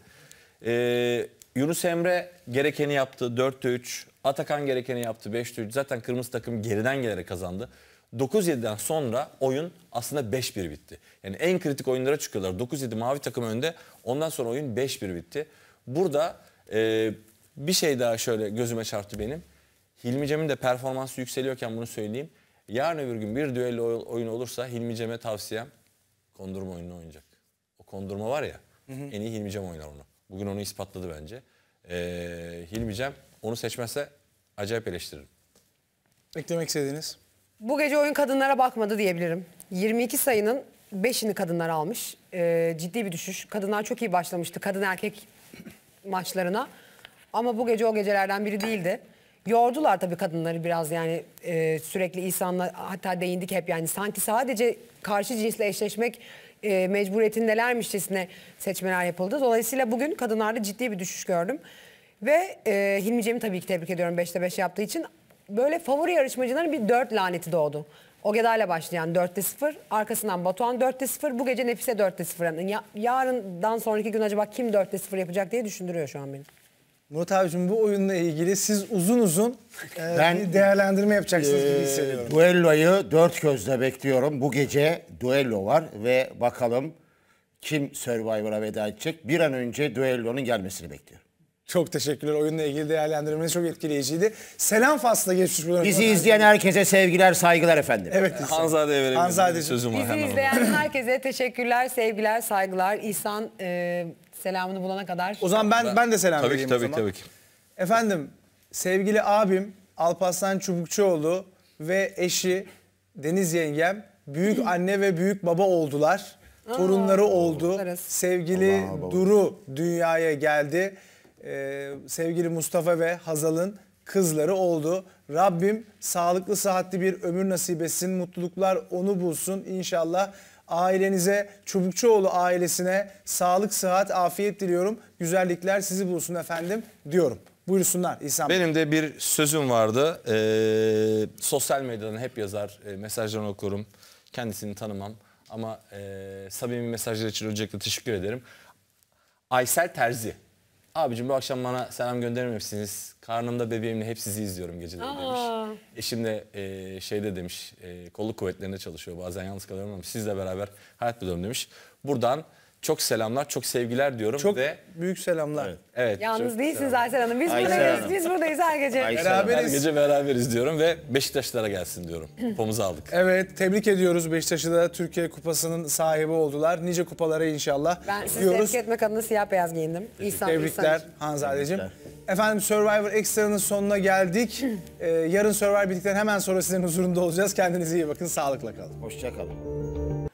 Ee, Yunus Emre gerekeni yaptı 4'te 3. Atakan gerekeni yaptı 5'te 3. Zaten kırmızı takım geriden gelerek kazandı. 9-7'den sonra oyun aslında 5-1 bitti. Yani en kritik oyunlara çıkıyorlar. 9-7 mavi takım önde. Ondan sonra oyun 5-1 bitti. Burada e, bir şey daha şöyle gözüme çarptı benim. Hilmi Cem'in de performansı yükseliyorken bunu söyleyeyim. Yarın öbür gün bir düello oyun olursa Hilmi Cem'e tavsiyem kondurma oyununu oynayacak. O kondurma var ya hı hı. en iyi Hilmi Cem oynar onu. Bugün onu ispatladı bence. Ee, Hilmi Cem onu seçmezse acayip eleştiririm. Eklemek istediğiniz? Bu gece oyun kadınlara bakmadı diyebilirim. 22 sayının 5'ini kadınlar almış. Ee, ciddi bir düşüş. Kadınlar çok iyi başlamıştı. Kadın erkek maçlarına. Ama bu gece o gecelerden biri değildi. Yordular tabii kadınları biraz yani e, sürekli insanla hatta değindik hep yani sanki sadece karşı cinsle eşleşmek e, mecburiyetindelermişçesine seçmeler yapıldı. Dolayısıyla bugün kadınlarda ciddi bir düşüş gördüm. Ve e, Hilmi Cem'i tabii ki tebrik ediyorum 5'te 5 yaptığı için. Böyle favori yarışmacıların bir 4 laneti doğdu. O Ogeday'la başlayan 4'te 0, arkasından Batuhan 4'te 0, bu gece Nefise 4'te 0. Yani ya, yarından sonraki gün acaba kim 4'te 0 yapacak diye düşündürüyor şu an beni. Murat abicim bu oyunla ilgili siz uzun uzun e, ben, bir değerlendirme yapacaksınız e, gibi hissediyorum. Duello'yu dört gözle bekliyorum. Bu gece duello var ve bakalım kim Survivor'a veda edecek. Bir an önce duellonun gelmesini bekliyorum. Çok teşekkürler. Oyunla ilgili değerlendirmeniz çok etkileyiciydi. Selam faslına geçmiş bulunuyoruz. Bizi izleyen herkese sevgiler, saygılar efendim. Evet. İhsan. Hanzade'ye verelim. Hanzade sözüm var. Bizi izleyen herkese teşekkürler, sevgiler, saygılar. İhsan e, Selamını bulana kadar. O zaman ben, ben, de selam tabii vereyim ki, tabii, o zaman. Tabii ki. Efendim sevgili abim Alparslan Çubukçuoğlu ve eşi Deniz yengem büyük anne ve büyük baba oldular. Torunları oldu. Sevgili Duru dünyaya geldi. Ee, sevgili Mustafa ve Hazal'ın kızları oldu. Rabbim sağlıklı sıhhatli bir ömür nasip etsin. Mutluluklar onu bulsun inşallah ailenize, Çubukçuoğlu ailesine sağlık, sıhhat, afiyet diliyorum. Güzellikler sizi bulsun efendim diyorum. Buyursunlar İhsan Bey. Benim de bir sözüm vardı. Ee, sosyal medyadan hep yazar, e, mesajlarını okurum. Kendisini tanımam ama e, samimi mesajlar için öncelikle teşekkür ederim. Aysel Terzi Abicim bu akşam bana selam göndermemişsiniz. Karnımda bebeğimle hep sizi izliyorum geceleri Aa. demiş. Eşim de e, şeyde demiş, e, kolluk kuvvetlerinde çalışıyor. Bazen yalnız kalıyorum ama sizle beraber hayat buluyorum demiş. Buradan çok selamlar, çok sevgiler diyorum çok ve büyük selamlar. Evet. evet Yalnız değilsiniz selam. Aysel Hanım. Biz Aysel buradayız. Hanım. Biz buradayız her gece. Aysel beraberiz. Her gece beraberiz diyorum ve Beşiktaşlara gelsin diyorum. Pomuzu aldık. Evet, tebrik ediyoruz Beşiktaş'ı da Türkiye Kupası'nın sahibi oldular. Nice kupalara inşallah. Ben sizi tebrik etmek adına siyah beyaz giyindim. İhsan, Tebrikler Hanzadeciğim. Efendim Survivor Extra'nın sonuna geldik. ee, yarın Survivor bittikten hemen sonra sizin huzurunda olacağız. Kendinize iyi bakın, sağlıkla kalın. Hoşçakalın.